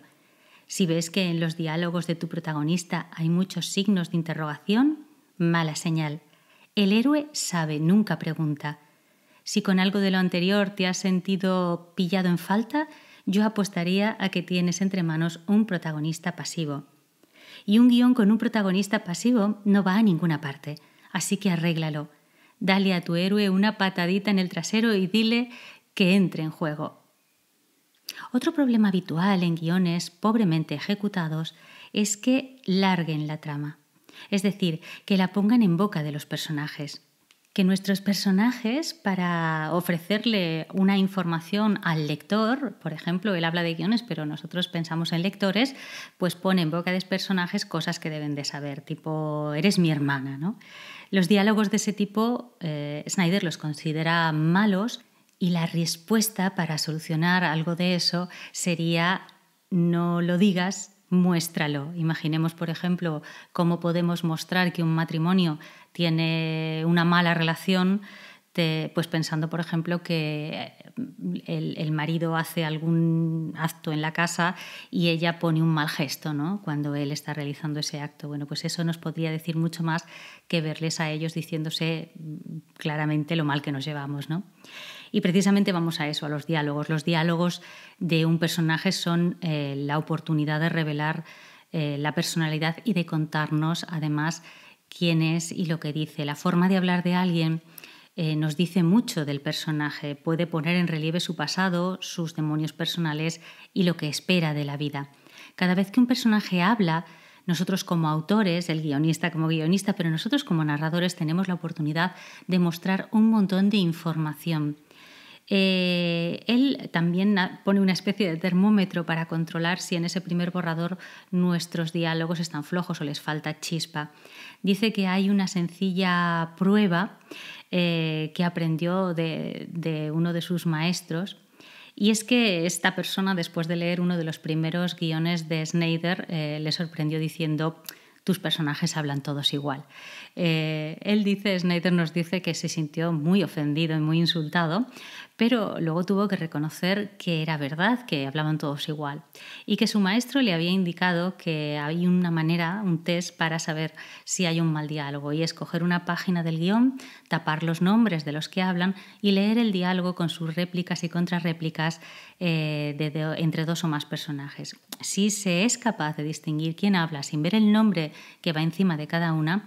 Si ves que en los diálogos de tu protagonista hay muchos signos de interrogación, mala señal. El héroe sabe, nunca pregunta. Si con algo de lo anterior te has sentido pillado en falta, yo apostaría a que tienes entre manos un protagonista pasivo. Y un guión con un protagonista pasivo no va a ninguna parte, así que arréglalo. Dale a tu héroe una patadita en el trasero y dile que entre en juego. Otro problema habitual en guiones pobremente ejecutados es que larguen la trama, es decir, que la pongan en boca de los personajes. Que nuestros personajes, para ofrecerle una información al lector, por ejemplo, él habla de guiones, pero nosotros pensamos en lectores, pues pone en boca de los personajes cosas que deben de saber, tipo, eres mi hermana, ¿no? Los diálogos de ese tipo, eh, Snyder los considera malos y la respuesta para solucionar algo de eso sería no lo digas, muéstralo. Imaginemos, por ejemplo, cómo podemos mostrar que un matrimonio tiene una mala relación, pues pensando, por ejemplo, que eh, el, marido hace algún acto en la casa y ella pone un mal gesto ¿no? cuando él está realizando ese acto. Bueno, pues eso nos podría decir mucho más que verles a ellos diciéndose mm, claramente lo mal que nos llevamos. ¿no? Y precisamente vamos a eso, a los diálogos. Los diálogos de un personaje son eh, la oportunidad de revelar eh, la personalidad y de contarnos además quién es y lo que dice. La forma de hablar de alguien eh, nos dice mucho del personaje, puede poner en relieve su pasado, sus demonios personales y lo que espera de la vida. Cada vez que un personaje habla, nosotros como autores, el guionista como guionista, pero nosotros como narradores tenemos la oportunidad de mostrar un montón de información. Eh, él también pone una especie de termómetro para controlar si en ese primer borrador nuestros diálogos están flojos o les falta chispa. Dice que hay una sencilla prueba eh, que aprendió de, uno de sus maestros. Y es que esta persona, después de leer uno de los primeros guiones de Snyder, eh, le sorprendió diciendo, tus personajes hablan todos igual. él dice, Snyder nos dice que se sintió muy ofendido y muy insultado pero luego tuvo que reconocer que era verdad, que hablaban todos igual, y que su maestro le había indicado que hay una manera, un test para saber si hay un mal diálogo, y escoger una página del guión, tapar los nombres de los que hablan y leer el diálogo con sus réplicas y contrarréplicas eh, entre dos o más personajes. Si se es capaz de distinguir quién habla sin ver el nombre que va encima de cada una,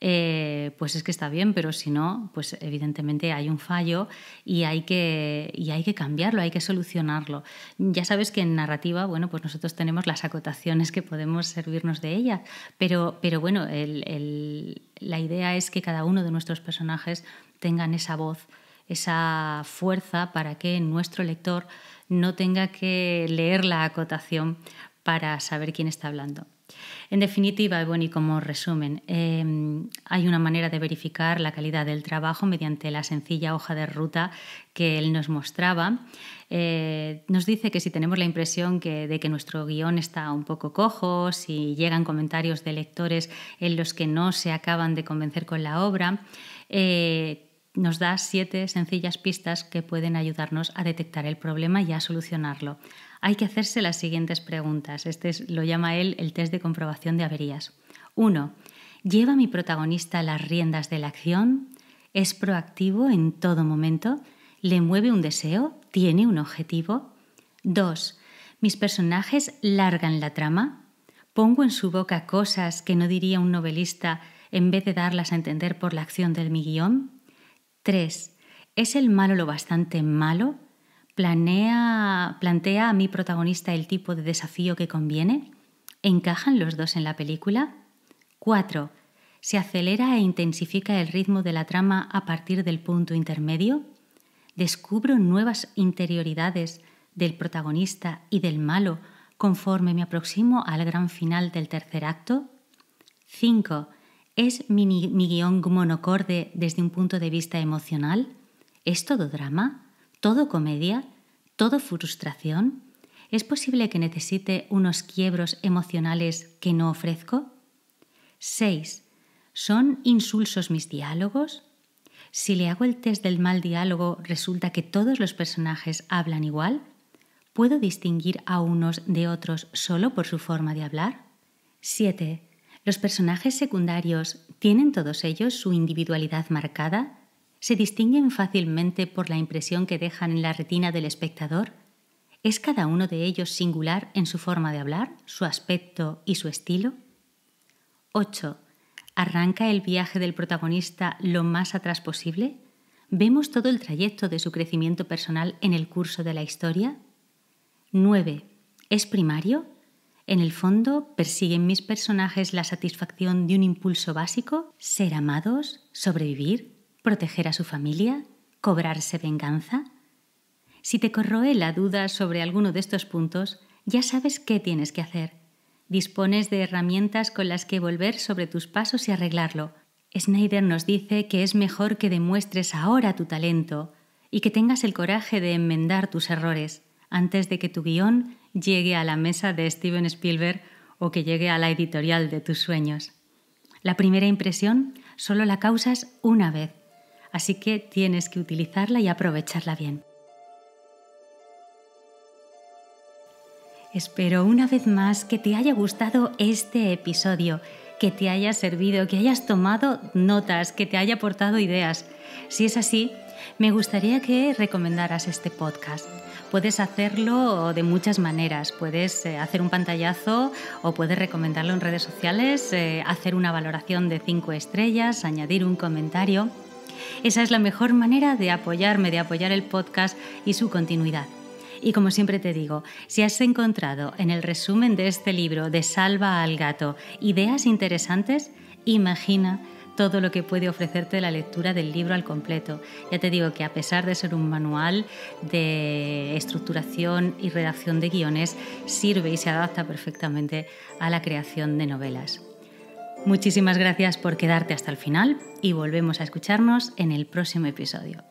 eh, pues es que está bien, pero si no, pues evidentemente hay un fallo y hay, que, y hay que cambiarlo, hay que solucionarlo. Ya sabes que en narrativa, bueno, pues nosotros tenemos las acotaciones que podemos servirnos de ellas, pero, pero bueno, la idea es que cada uno de nuestros personajes tengan esa voz, esa fuerza para que nuestro lector no tenga que leer la acotación para saber quién está hablando. En definitiva, bueno, y como resumen, em, hay una manera de verificar la calidad del trabajo mediante la sencilla hoja de ruta que él nos mostraba. Eh, nos dice que si tenemos la impresión de que nuestro guión está un poco cojo, si llegan comentarios de lectores en los que no se acaban de convencer con la obra, eh, nos da siete sencillas pistas que pueden ayudarnos a detectar el problema y a solucionarlo. Hay que hacerse las siguientes preguntas. Este lo llama él el test de comprobación de averías. 1. ¿Lleva mi protagonista las riendas de la acción? ¿Es proactivo en todo momento? ¿Le mueve un deseo? ¿Tiene un objetivo? 2. ¿Mis personajes largan la trama? ¿Pongo en su boca cosas que no diría un novelista en vez de darlas a entender por la acción del mi guión? 3. ¿Es el malo lo bastante malo? ¿Planea, ¿Plantea a mi protagonista el tipo de desafío que conviene? ¿Encajan los dos en la película? 4. ¿Se acelera e intensifica el ritmo de la trama a partir del punto intermedio? ¿Descubro nuevas interioridades del protagonista y del malo conforme me aproximo al gran final del tercer acto? 5. ¿Es mi, guión monocorde desde un punto de vista emocional? ¿Es todo drama? ¿Todo comedia? ¿Todo frustración? ¿Es posible que necesite unos quiebros emocionales que no ofrezco? 6. ¿Son insulsos mis diálogos? Si le hago el test del mal diálogo, ¿resulta que todos los personajes hablan igual? ¿Puedo distinguir a unos de otros solo por su forma de hablar? 7. ¿Los personajes secundarios tienen todos ellos su individualidad marcada? ¿Se distinguen fácilmente por la impresión que dejan en la retina del espectador? ¿Es cada uno de ellos singular en su forma de hablar, su aspecto y su estilo? 8. ¿Arranca el viaje del protagonista lo más atrás posible? ¿Vemos todo el trayecto de su crecimiento personal en el curso de la historia? 9. ¿Es primario? En el fondo, persiguen mis personajes la satisfacción de un impulso básico, ser amados, sobrevivir, proteger a su familia, cobrarse venganza. Si te corroe la duda sobre alguno de estos puntos, ya sabes qué tienes que hacer. Dispones de herramientas con las que volver sobre tus pasos y arreglarlo. Snyder nos dice que es mejor que demuestres ahora tu talento y que tengas el coraje de enmendar tus errores antes de que tu guión llegue a la mesa de Steven Spielberg o que llegue a la editorial de tus sueños. La primera impresión solo la causas una vez, así que tienes que utilizarla y aprovecharla bien. Espero una vez más que te haya gustado este episodio, que te haya servido, que hayas tomado notas, que te haya aportado ideas. Si es así, me gustaría que recomendaras este podcast puedes hacerlo de muchas maneras. Puedes eh, hacer un pantallazo o puedes recomendarlo en redes sociales, eh, hacer una valoración de cinco estrellas, añadir un comentario. Esa es la mejor manera de apoyarme, de apoyar el podcast y su continuidad. Y como siempre te digo, si has encontrado en el resumen de este libro de Salva al Gato ideas interesantes, imagina todo lo que puede ofrecerte la lectura del libro al completo. Ya te digo que a pesar de ser un manual de estructuración y redacción de guiones, sirve y se adapta perfectamente a la creación de novelas. Muchísimas gracias por quedarte hasta el final y volvemos a escucharnos en el próximo episodio.